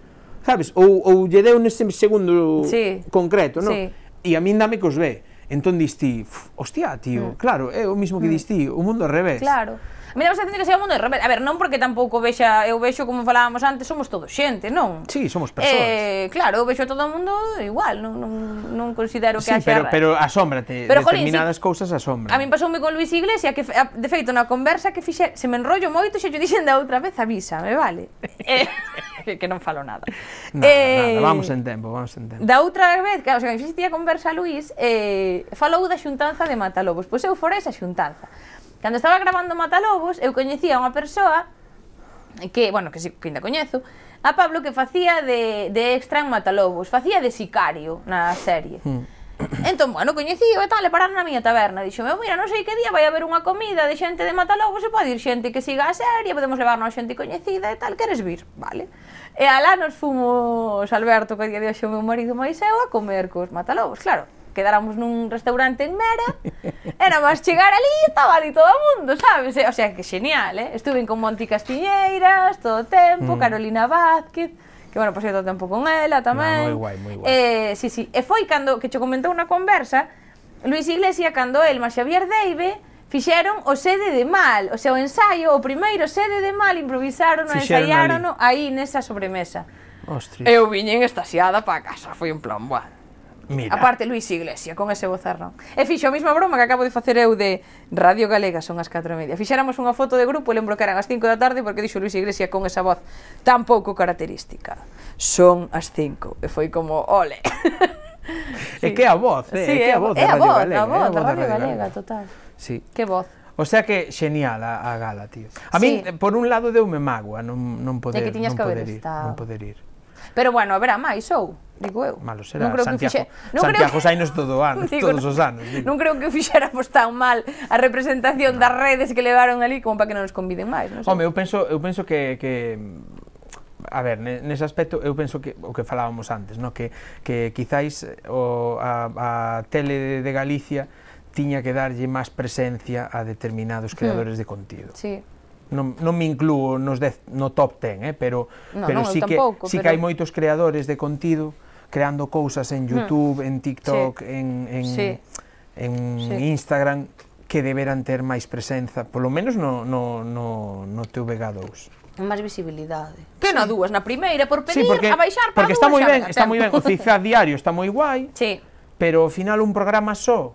sabes, ou, ou lle deu nese segundo sí. concreto, non? Sí. E a min dame que os ve. Entón dis ti, hostia, tío, mm. claro, é o mismo que mm. dis ti, o mundo ao revés. Claro. Me dá sensación que sea o mundo ao revés. A ver, non porque tampouco vexa, eu vexo como falábamos antes, somos todos xente, non? Sí, somos persoas. Eh, claro, eu vexo todo o mundo igual, non, non, non considero que sí, haxa... pero, pero asómbrate, pero, determinadas jolín, sí, cousas asombra. A mí pasoume con Luis Iglesias, que a, de feito na conversa que fixe, se me enrollo moito, xa yo dixen da outra vez, avísame, vale? (laughs) eh, (laughs) que non falo nada. Nada, eh, nada, vamos en tempo, vamos en tempo. Da outra vez, claro, o sea, que fixe a conversa a Luis, eh, falou da xuntanza de Matalobos. Pois eu fora esa xuntanza. Cando estaba gravando Matalobos, eu coñecía unha persoa que, bueno, que si, que ainda coñezo, a Pablo que facía de, de extra en Matalobos, facía de sicario na serie. Mm. Entón, bueno, coñecío e tal, e pararon na miña taberna. Dixome, mira, non sei que día vai haber unha comida de xente de Matalobos e pode ir xente que siga a serie, podemos levarnos xente coñecida e tal, queres vir? Vale. E alá nos fomos Alberto, que día de hoxe o meu marido máis eu, a comer cos Matalobos, claro quedáramos nun restaurante en Mera, (laughs) era máis chegar ali e estaba ali todo o mundo, sabes? O sea, que genial, eh? Estuve con Monti Castiñeiras todo o tempo, mm. Carolina Vázquez, que, bueno, pasei todo o tempo con ela tamén. No, ah, moi guai, moi guai. Eh, sí, sí. E foi cando, que che comentou unha conversa, Luis Iglesias, cando el, mas Xavier Deive, fixeron o sede de mal, o sea, o ensaio, o primeiro sede de mal, improvisaron, o ensaiaron aí nesa sobremesa. Ostras. Eu viñen estasiada para casa, foi un plan, bueno, Mira. Aparte Luis Iglesia, con ese bozarrón. E fixo a mesma broma que acabo de facer eu de Radio Galega, son as 4 e media. Fixéramos unha foto de grupo, e lembro que eran as 5 da tarde, porque dixo Luis Iglesia con esa voz tan pouco característica. Son as 5. E foi como, ole. (laughs) sí. E que a voz, eh? Sí, e que a voz é, a voz, Galega, a voz, eh, a voz da Radio, Galega, Galega, total. Sí. Que voz. O sea que xenial a, a gala, tío. A sí. min, por un lado, deu me magua non, non poder, non poder ir, estar... non poder ir. Pero bueno, haberá máis ou? digo eu. Malo será, non creo Santiago, que fixe... non Santiago creo que... todo ano, (laughs) digo, todos os anos. Digo. Non creo que fixera fixéramos tan mal a representación no. das redes que levaron ali como para que non nos conviden máis. Non sei. Home, eu penso, eu penso que, que a ver, nese aspecto eu penso que o que falábamos antes, no que que quizáis o a, a tele de Galicia tiña que darlle máis presencia a determinados hmm. creadores mm. de contido. Sí non, non me incluo nos dez, no top 10, eh, pero, no, pero si sí, que, si sí pero... que hai moitos creadores de contido creando cousas en hmm. YouTube, hmm. en TikTok, sí. en, en, sí. en sí. Instagram, que deberan ter máis presenza, polo menos no, no, no, no TVG2 máis visibilidade. Que sí. na dúas, na primeira por pedir, sí, porque, a baixar para Porque está moi ben, está moi ben, o Cifra diario está moi guai. Sí. Pero ao final un programa só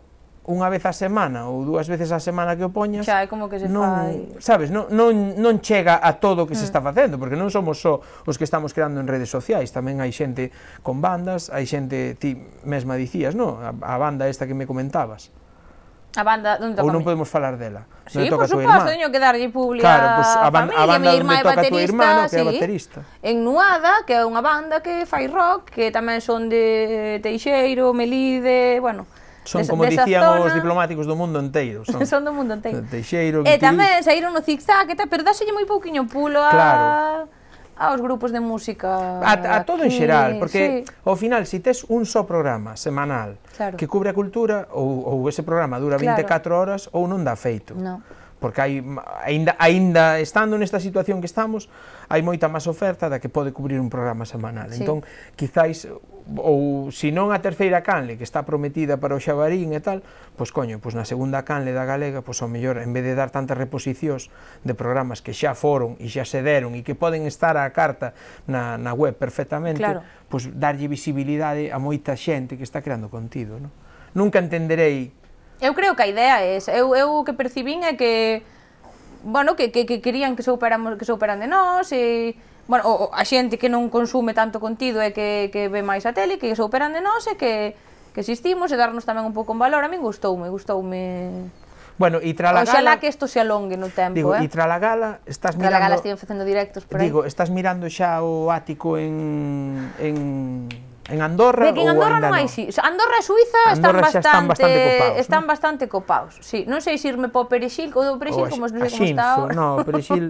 unha vez a semana ou dúas veces a semana que o poñas, xa é como que se non, fai. Sabes, non, non, non chega a todo o que mm. se está facendo, porque non somos só os que estamos creando en redes sociais, tamén hai xente con bandas, hai xente, ti mesma dicías, non? A, a banda esta que me comentabas. A banda, non toca Ou non podemos falar dela. Sí, por suposto, teño que darlle publi claro, pues, a, ban familia, a banda onde toca a tua irmá, no, que sí, é baterista. En Nuada, que é unha banda que fai rock, que tamén son de Teixeiro, Melide, bueno, Son de, como dicían zona... os diplomáticos do mundo enteiro. Son, (laughs) son do mundo enteiro. Teixeiro, E tamén saíron no zigzag e tal, pero dáselle moi pouquiño pulo a... Claro aos grupos de música a, a todo aquí, en xeral, porque sí. ao final se si tes un só programa semanal claro. que cubre a cultura ou, ou ese programa dura 24 claro. horas ou non dá feito. No porque hai, aínda, aínda estando nesta situación que estamos, hai moita máis oferta da que pode cubrir un programa semanal. Sí. Entón, quizáis, ou se non a terceira canle que está prometida para o xabarín e tal, pois coño, pois na segunda canle da galega, pois ao mellor, en vez de dar tantas reposicións de programas que xa foron e xa se deron e que poden estar á carta na, na web perfectamente, claro. pois darlle visibilidade a moita xente que está creando contido. Non? Nunca entenderei Eu creo que a idea é esa. Eu, eu o que percibín é que bueno, que, que, que querían que souperamos que souperan de nós e bueno, o, a xente que non consume tanto contido é que, que ve máis a tele, que souperan de nós e que, que existimos e darnos tamén un pouco en valor. A min gustoume, gustoume... Bueno, e tra la gala... Oxalá que isto se alongue no tempo, digo, eh? E tra la gala, estás mirando... Tra la gala estiven facendo directos por aí. Digo, estás mirando xa o ático en... en En Andorra De que en Andorra non hai si. Andorra e Suiza Andorra están bastante, están bastante copados. Están ¿no? bastante copados. Sí, non sei se irme o Perexil, ou do Perexil, como non sei como está ahora. No, o Perexil,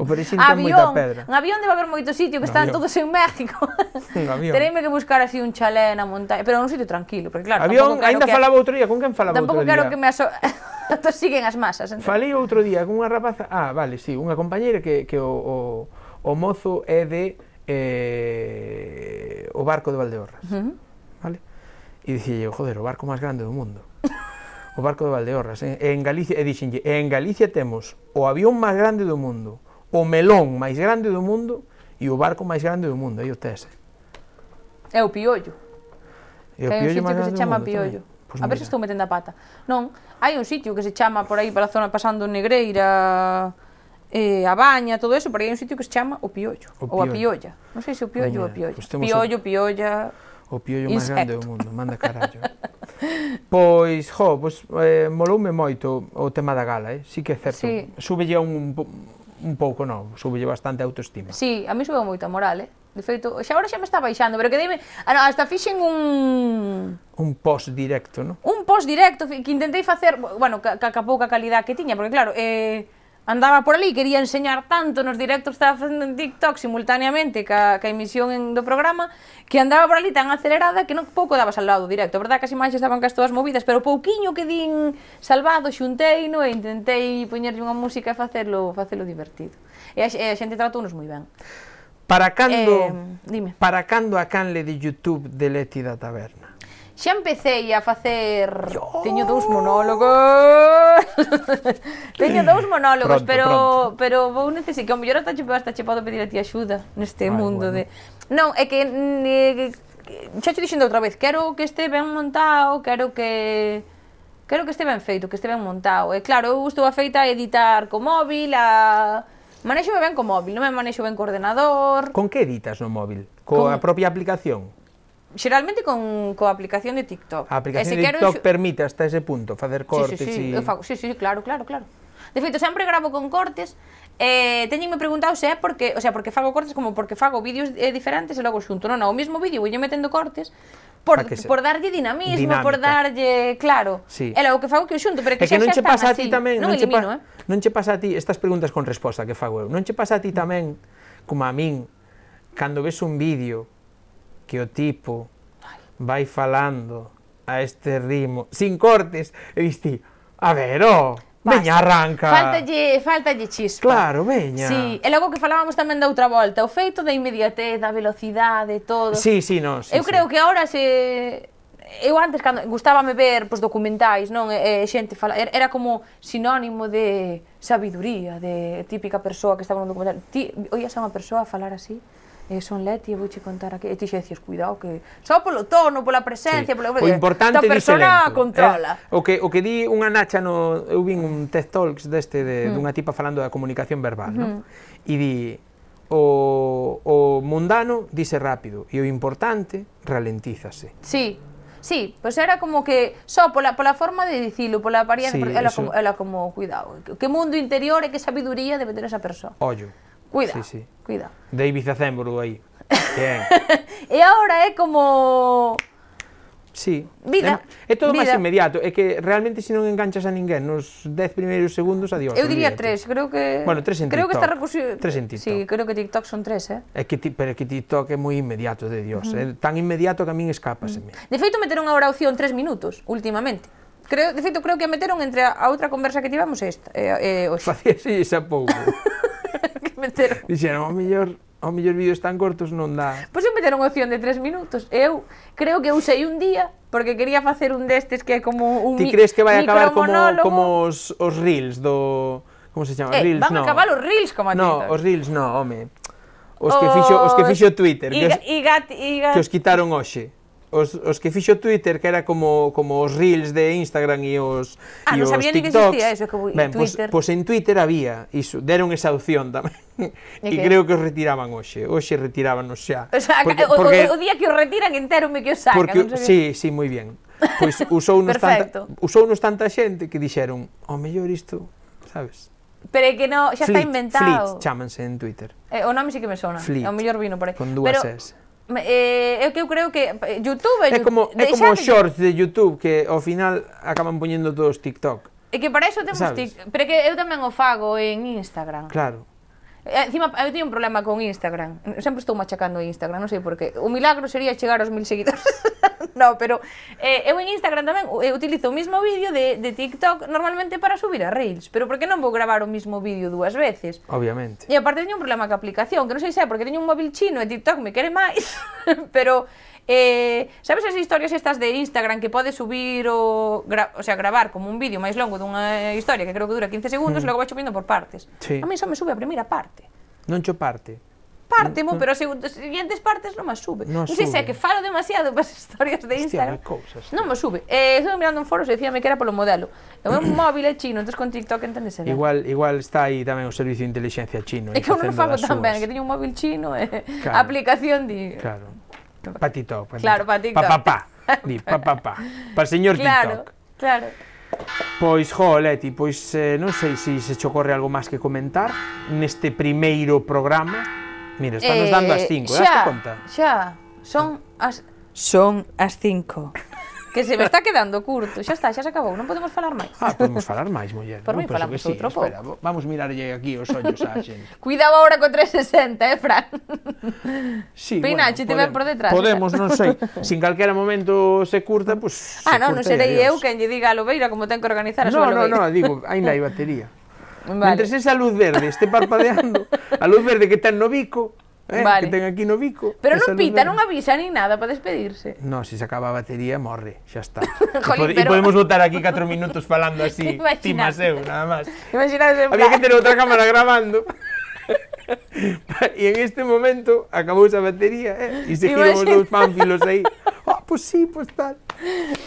o Perexil (laughs) ten moita pedra. En avión debe haber moito sitio que están todos en México. (laughs) En avión. Tereime que buscar así un chalé na montaña, pero un sitio tranquilo, porque claro, avión, aínda que... falaba outro día, con quen falaba outro día? Tampouco quero que me aso... Entón (laughs) siguen as masas. Entonces. Falei outro día con unha rapaza, ah, vale, sí, unha compañeira que, que o, o, o mozo é de eh, o barco de Valdeorras. Uh -huh. vale? E dicille, joder, o barco máis grande do mundo. (laughs) o barco de Valdeorras. Eh? en Galicia, e dixenlle, en Galicia temos o avión máis grande do mundo, o melón máis grande do mundo e o barco máis grande do mundo. Aí o tese. É o piollo. E o que piollo máis grande que se chama mundo, Piollo. Pues pois a ver se estou metendo a pata. Non, hai un sitio que se chama por aí para a zona pasando Negreira, eh, a baña, todo eso, pero hai un sitio que se chama o piollo, o ou a piolla. Non sei se o piollo ou a piolla. Pues piollo, o... piolla... O piollo máis grande do mundo, manda carallo. pois, jo, pois, eh, moloume moito o tema da gala, eh? Si que é certo. Sí. Súbelle un, un pouco, non, súbelle bastante a autoestima. Sí, a mí sube moita moral, eh? De feito, xa agora xa me está baixando, pero que dime, hasta fixen un... Un post directo, non? Un post directo que intentei facer, bueno, ca, ca pouca calidad que tiña, porque claro, eh, andaba por ali, quería enseñar tanto nos directos, estaba facendo en TikTok simultaneamente ca, ca emisión en, do programa, que andaba por ali tan acelerada que non pouco dabas al lado directo, verdad que as imaxes estaban cas todas movidas, pero pouquiño que din salvado, xuntei, no, e intentei poñerlle unha música e facelo, facelo divertido. E a, e a xente tratou nos moi ben. Para cando, eh, dime. para cando a canle de YouTube de Leti da Taberna? Xa empecé a facer... Yo... Teño dous monólogos. (laughs) Teño dous monólogos, pronto, pero pronto. pero vou necesitar que ao mellor hasta che hasta podo pedir a ti axuda neste Ay, mundo bueno. de Non, é que ne, mm, xa che dixendo outra vez, quero que este ben montado, quero que quero que este ben feito, que este ben montado. E claro, eu estou afeita a editar co móvil, a Manexo ben co móvil, non me manexo ben co ordenador. Con que editas no móvil? Coa Con... propia aplicación? xeralmente con coa aplicación de TikTok. A aplicación de TikTok quero... permite hasta ese punto facer cortes sí, sí, sí, e... Fago, sí, sí, claro, claro, claro. De feito, sempre gravo con cortes, eh, teñenme preguntado se é porque, o sea, porque fago cortes como porque fago vídeos eh, diferentes e logo xunto, non, no, o mesmo vídeo voulle metendo cortes por, se... por darlle dinamismo, Dinámica. por darlle, claro. Sí. É logo que fago que o xunto, pero que, é que xa non che pasa así. a ti tamén, non, non, che elimino, pa, eh? non che pasa a ti estas preguntas con resposta que fago eu. Non che pasa a ti tamén como a min cando ves un vídeo que o tipo vai falando a este ritmo, sin cortes, e diste, a ver, oh, Basta. Veña, arranca. Faltalle, faltalle chispa. Claro, veña. Sí, e logo que falábamos tamén da outra volta, o feito da inmediatez, da velocidade, todo. Sí, sí, non, sí, Eu sí. creo que ahora se eu antes cando gustábame ver pois documentais, non, e, e xente fala, er, era como sinónimo de sabiduría, de típica persoa que estaba nun documental. Ti oías a unha persoa falar así? eh, son Leti e vouche contar aquí. E ti xe dices, cuidado, que só polo tono, pola presencia, sí. polo... O importante Esta persona lento, controla. Eh? O, que, o que di unha nacha, no, eu vin un TED Talks deste de, mm. dunha tipa falando da comunicación verbal, mm. Mm-hmm. non? E di, o, o mundano dice rápido e o importante ralentízase. Sí, Sí, pois pues era como que só pola, pola forma de dicilo, pola apariencia, sí, ela, eso... como, ela como, cuidado, que mundo interior e que sabiduría debe ter esa persoa. Ollo. Cuida, sí, sí. cuida. David Acémboro aí. (laughs) Bien. e agora é como... Sí. Vida. É, é todo máis inmediato, é que realmente se non enganchas a ninguén nos 10 primeiros segundos, adiós. Eu diría 3, creo que Bueno, 3 en creo TikTok. Creo que está recursi... 3 en TikTok. Sí, creo que TikTok son 3, eh. É que ti... pero é que TikTok é moi inmediato de Dios, uh eh. -huh. tan inmediato que a min escapaseme. Uh -huh. De feito meteron agora opción 3 minutos últimamente. Creo, de feito creo que a meteron entre a, a outra conversa que tivemos esta, eh, eh, Facía Facía xa pouco. (laughs) (laughs) meteron... Dixeron, o mellor ao mellor vídeos tan cortos non dá. Pois eu meteron opción de 3 minutos. Eu creo que usei un día porque quería facer un destes que é como un Ti crees que vai acabar como, como os, os reels do... Como se chama? Eh, reels, van no. a acabar os reels como a No, os reels no, home. Os, os... que fixo, os que fixo Twitter. Iga, que os, Iga, Iga... que os quitaron hoxe os, os que fixo Twitter, que era como, como os reels de Instagram e os, ah, e os TikToks. Ah, non sabía que existía eso, que ben, Twitter. Pois, en Twitter había, iso, deron esa opción tamén. E, e creo que os retiraban hoxe, hoxe retirábanos xa. O, sea, porque, o, porque, o, o día que os retiran entérome que os sacan. Porque, non sabía. sí, sí, moi bien. Pois (laughs) usounos tanta, usounos tanta xente que dixeron, o mellor isto, sabes? Pero é que no, xa Fleet, está inventado. Fleet, chámanse en Twitter. Eh, o nome sí que me sona. Fleet. O mellor vino por aí. Con dúas Pero, S. Eh, é que eu creo que eh, YouTube é como, é eh, como os shorts de YouTube que ao final acaban poñendo todos TikTok. É que para iso temos TikTok, pero que eu tamén o fago en Instagram. Claro. Eh, encima, eu teño un problema con Instagram. Sempre estou machacando Instagram, non sei por qué. O milagro sería chegar aos mil seguidores. (laughs) no, pero eh, eu en Instagram tamén eu eh, utilizo o mismo vídeo de, de TikTok normalmente para subir a Reels. Pero por que non vou gravar o mismo vídeo dúas veces? Obviamente. E aparte teño un problema ca aplicación, que non sei se é porque teño un móvil chino e TikTok me quere máis. (laughs) pero Eh, sabes as historias estas de Instagram que podes subir o, gra, o sea, gravar como un vídeo máis longo dunha historia que creo que dura 15 segundos mm. e logo vai chupindo por partes. Sí. A mí só me sube a primeira parte. Non cho parte parte, no, mo, no, pero as seguintes partes non me sube. Non, no sei se é que falo demasiado para as historias de Instagram. Hostia, Non me sube. Eh, estuve mirando un foro e dicíame que era polo modelo. É un (coughs) móvil é chino, entón con TikTok entende era. Igual, igual está aí tamén o servicio de inteligencia chino. É que eu non falo tan ben, que teño un móvil chino e eh, claro. aplicación de... Claro. TikTok. Para TikTok. Pa pues, claro, para TikTok. Para papá. (laughs) Para señor claro, TikTok. Claro, claro. Pois, jo, Leti, pois eh, non sei se se chocorre algo máis que comentar neste primeiro programa. Mira, estamos eh, dando as 5, daste eh, eh, conta? ya. son as son as cinco. que se me está quedando curto. Xa está, xa se acabou, non podemos falar máis. Ah, podemos falar máis, muller. (laughs) Por no, mi falamos sí, outro pouco. Vamos mirarlle aquí os ollos á xente. Cuidado agora co 360, eh, Fran? (laughs) Sí, Pinache, bueno, te ven por detrás. Podemos, xa. non sei. Sin calquera momento se curta, pois... Pues, ah, non, non serei eu quen lle diga a Lobeira como ten que organizar a no, súa no, Lobeira. Non, non, no, digo, ainda hai (laughs) batería. Vale. Mentres esa luz verde este parpadeando, a luz verde que ten no bico, Eh, que tenga aquí no bico. Pero no pita, no avisa ni nada para despedirse. No, si se acaba la batería, morre, ya está. (laughs) y podemos votar aquí cuatro minutos falando así, (laughs) timaseo, nada más Imagínate. Había que tener otra cámara grabando. (laughs) y en este momento acabó esa batería, eh? Y se los los dos pánfilos ahí Ah, pues sí, pues tal.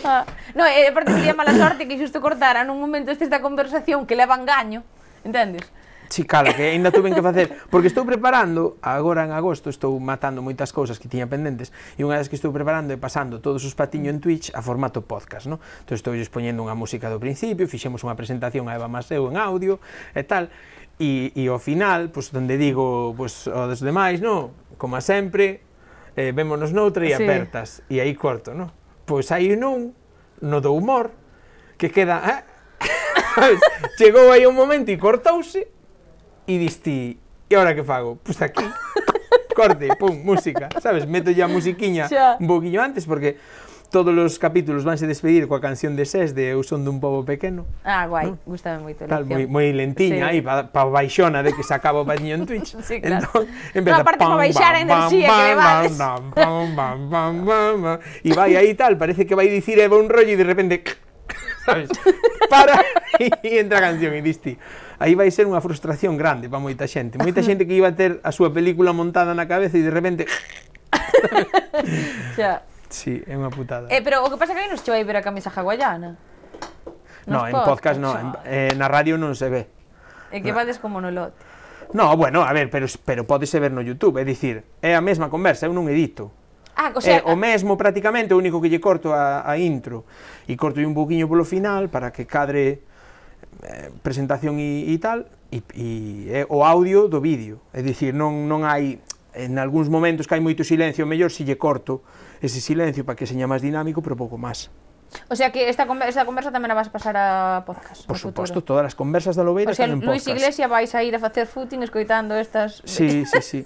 Ah, no, eh, aparte sería mala suerte que cortara en un momento este esta conversación que le leva engaño, entendes? chicala que aínda tuven que facer, porque estou preparando, agora en agosto estou matando moitas cousas que tiña pendentes, e unha das que estou preparando é pasando todos os patiño en Twitch a formato podcast, no? Entón estou expoñendo unha música do principio, fixemos unha presentación a Eva Maseu en audio e tal, e, e ao final, pois, pues, onde digo pois, pues, aos demais, no? como a sempre, eh, vémonos noutra e sí. apertas, e aí corto, no? Pois hai un no do humor, que queda, eh? (laughs) chegou aí un momento e cortouse, y diste, ¿y ahora qué fago? Pues aquí, corte, pum, música, sabes? Meto ya musiquiña un poquillo antes porque todos los capítulos van vanse despedir la canción de Ses de Eu son un pobo pequeño. Ah, guay, me gustame moito a Tal, moi, moi lentiña pa, baixona de que se acaba o en Twitch. (laughs) sí, claro. Entón, aparte pa baixar a enerxía que Y E vai aí tal, parece que vai dicir Eva un rollo y de repente, (laughs) sabes, para (laughs) y entra a canción y diste, aí vai ser unha frustración grande para moita xente. Moita xente que iba a ter a súa película montada na cabeza e de repente... xa. (laughs) Sí, é unha putada. Eh, pero o que pasa que aí nos che vai ver a camisa hawaiana. No, en podcast, podcast no, en, eh, na radio non se ve. E que no. vades como no lote. No, bueno, a ver, pero, pero podese ver no YouTube, é dicir, é a mesma conversa, eu non edito. Ah, o sea, eh, o mesmo prácticamente, o único que lle corto a, a intro e corto un poquinho polo final para que cadre Eh, presentación e, e tal, e, e, o audio do vídeo, é dicir, non, non hai en algúns momentos que hai moito silencio, mellor se lle corto ese silencio para que seña máis dinámico, pero pouco máis. O sea que esta, conversa, esta conversa tamén a vas pasar a podcast Por suposto, todas as conversas da Lobeira o sea, están en Luis podcast Luis Iglesias vais a ir a facer footing escoitando estas Sí, sí, sí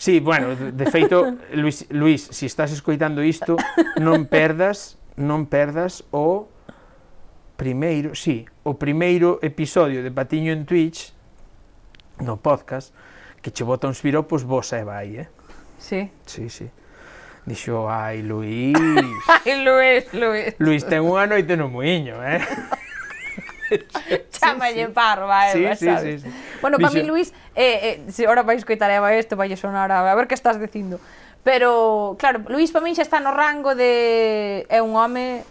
Sí, bueno, de feito, Luis, Luis se si estás escoitando isto non perdas non perdas o primeiro, sí, o primeiro episodio de Patiño en Twitch, no podcast, que che bota uns piropos vos e vai, eh? Sí. Sí, sí. Dixo, ai, Luís. (laughs) ai, Luís, Luís. Luís ten unha noite no muiño, eh? (laughs) Chámalle sí, sí. parva, eh? sí, sí, sabes? Sí, sí. Bueno, para mí, Luís, eh, eh, se ora vais coitar Eva isto, vai sonar a, a ver que estás dicindo. Pero, claro, Luís para min xa está no rango de... É un home,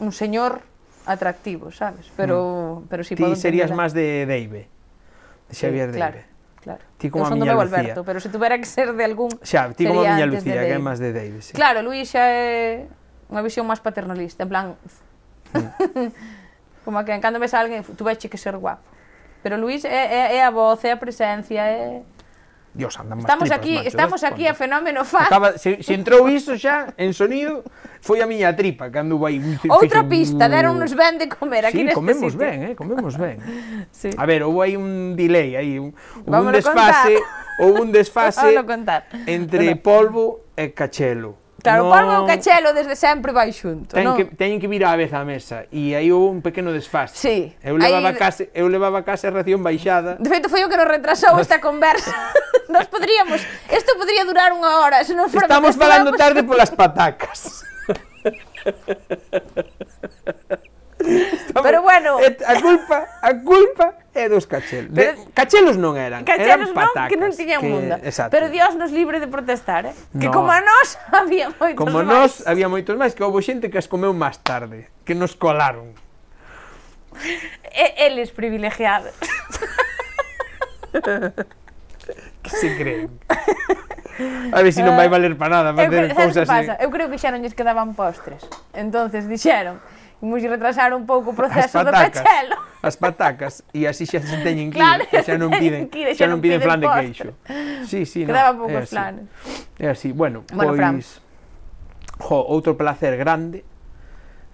un señor, atractivo, sabes? Pero, mm. pero si Ti serías más de Dave? de Xavier sí, Claro. Claro. como eu son Alberto, pero si tuviera que ser de algún... Xa, ti como a miña Lucía, que é más de Dave? sí. Claro, Luis xa é unha visión más paternalista, en plan... Mm. (laughs) como que cando ves a alguén, tú ves que ser guapo. Pero Luis es é, a voz, es a presencia, é... Dios, andan estamos tripas, aquí, macho, Estamos aquí a fenómeno fan. Acaba, se, se entrou iso xa en sonido, foi a miña tripa que vai... aí. Outra pista, mm". deronnos ben de comer aquí sí, neste comemos sitio. ben, eh, comemos ben. (laughs) sí. A ver, houve aí un delay, aí un, un desfase, ou un desfase (laughs) entre bueno. polvo e cachelo. Claro, no... o polvo e o cachelo desde sempre vai xunto, Ten non? Que, teñen que vir á vez á mesa e aí houve un pequeno desfase. Sí. Eu levaba aí... case, eu levaba case a ración baixada. De feito foi o que nos retrasou esta conversa. (laughs) nos podríamos, isto podría durar unha hora, se non fora Estamos falando tarde polas patacas. (laughs) Estamos, Pero bueno... A culpa, a culpa é dos cachelos. Pero, de, cachelos non eran, cachelos eran patacas. Non, que non tiñan que, mundo Exacto. Pero Dios nos libre de protestar, eh? No. Que como a nós (laughs) había moitos Como máis. nós había moitos máis, que houve xente que as comeu máis tarde, que nos colaron. eles privilegiados. (laughs) que se creen? A ver se si non vai valer para nada para eh, ter eh, cousas así. Pasa? Eu creo que xa non lles quedaban postres. Entonces dixeron, imos retrasar un pouco o proceso do pechelo. As patacas, e así xa se teñen que claro, (laughs) ir, xa non piden, xa, xa non piden, flan de queixo. Sí, sí, (laughs) no, Quedaba poucos flanes. É así, bueno, bueno pois... Fran. Jo, outro placer grande,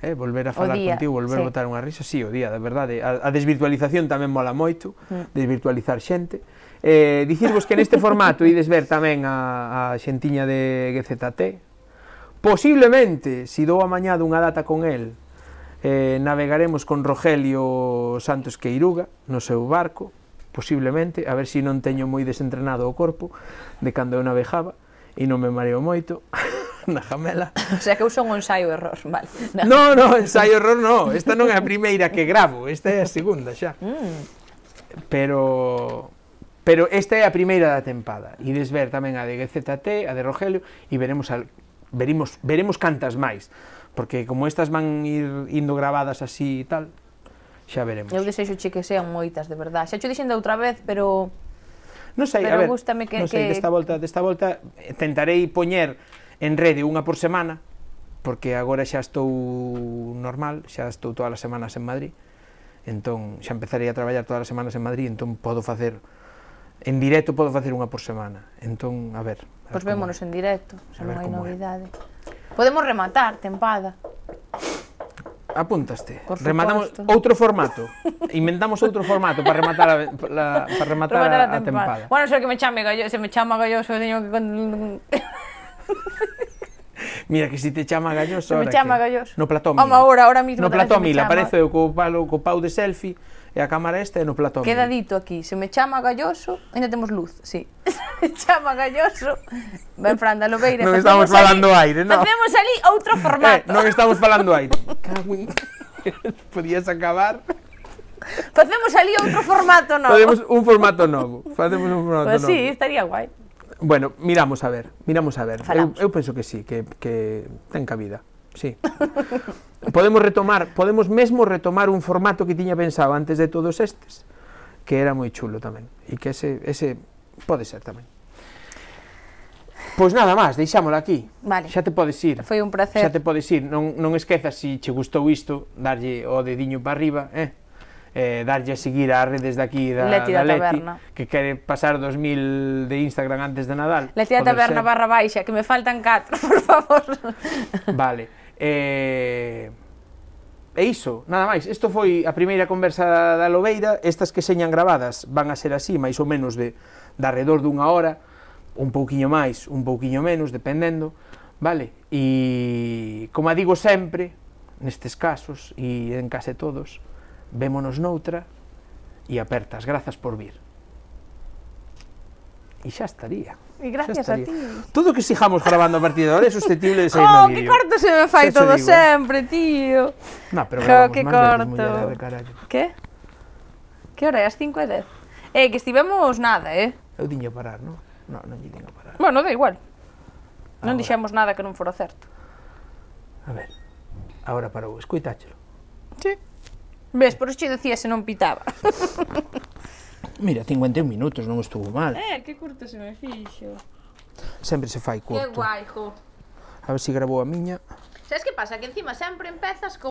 eh, volver a falar día, contigo, volver sí. a botar unha risa, sí, o día, de verdade, a, a desvirtualización tamén mola moito, mm. desvirtualizar xente, eh, dicirvos que neste formato (laughs) ides ver tamén a, a xentiña de GZT, posiblemente, si dou amañado unha data con el, eh, navegaremos con Rogelio Santos Queiruga no seu barco, posiblemente, a ver se si non teño moi desentrenado o corpo de cando eu navejaba e non me mareo moito (laughs) na jamela. O sea que eu son un ensaio error, vale. No, (laughs) no, no ensaio error no, esta non é a primeira que gravo, esta é a segunda xa. Mm. Pero pero esta é a primeira da tempada e desver tamén a de GZT, a de Rogelio e veremos al, veremos veremos cantas máis porque como estas van ir indo grabadas así e tal, xa veremos. Eu desexo che que sean moitas, de verdade. Xa che dixen da outra vez, pero Non sei, pero a ver, gustame que, non sei, que... desta volta, desta volta eh, tentarei poñer en rede unha por semana, porque agora xa estou normal, xa estou todas as semanas en Madrid, entón xa empezarei a traballar todas as semanas en Madrid, entón podo facer en directo podo facer unha por semana. Entón, a ver. Pois pues vémonos en directo, se non hai novidade. É. Podemos rematar, tempada. Apúntaste. Por Rematamos outro formato. Inventamos outro formato para rematar a, la, para rematar, rematar a, a tempada. tempada. Bueno, xa que me chame gallo, se me chama galloso, teño que Mira que si te chama galloso... Se me chama galloso. No platón. mil. ahora, ahora mismo. No platón, mil, aparece o co, co pau de selfie e a cámara esta é no plató. Queda dito aquí, se me chama Galloso, ainda temos luz, sí. (laughs) se chama Galloso, ben Fran da Lobeira. Non estamos falando ali, aire, non. Facemos ali outro (laughs) eh, formato. Eh, non estamos falando aire. (laughs) Caguín. Podías acabar. Facemos ali outro formato novo. Facemos un formato novo. Facemos un formato pues novo. sí, estaría guai. Bueno, miramos a ver, miramos a ver. Falamos. Eu, eu penso que sí, que, que ten cabida. Sí podemos retomar, podemos mesmo retomar un formato que tiña pensado antes de todos estes, que era moi chulo tamén, e que ese, ese pode ser tamén. Pois nada máis, deixámolo aquí. Vale. Xa te podes ir. Foi un placer. Xa te podes ir. Non, non esquezas se si che gustou isto, darlle o dediño para arriba, eh? eh, darlle a seguir a redes daqui da, Leti da, da Leti, taberna. que quere pasar 2000 de Instagram antes de Nadal. Leti da taberna ser. barra baixa, que me faltan 4, (laughs) por favor. Vale. Eh, e iso, nada máis, isto foi a primeira conversa da Lobeira, estas que señan gravadas van a ser así, máis ou menos de, de arredor dunha hora, un pouquiño máis, un pouquiño menos, dependendo, vale? E, como digo sempre, nestes casos, e en case todos, vémonos noutra e apertas, grazas por vir. E xa estaría. Y gracias a ti. Todo que sigamos grabando a partir de ahora é susceptible de sair (laughs) oh, no vídeo. que corto se me fai todo digo, sempre, tío. No, pero jo, que corto. ¿Qué? ¿Qué hora es? As 5 e 10? Eh, que estivemos nada, eh? Eu diño parar, non? Non, non lle diño parar. Bueno, da igual. Agora. Ah, non dixemos nada que non fora certo. A ver, agora parou, escuitáchelo. Sí. Ves, por eso te decía se non pitaba. (laughs) Mira, 51 minutos, non estuvo mal. Eh, que curto se me fixo. Sempre se fai curto. Que guai, jo. A ver se si grabou a miña. Sabes que pasa? Que encima sempre empezas con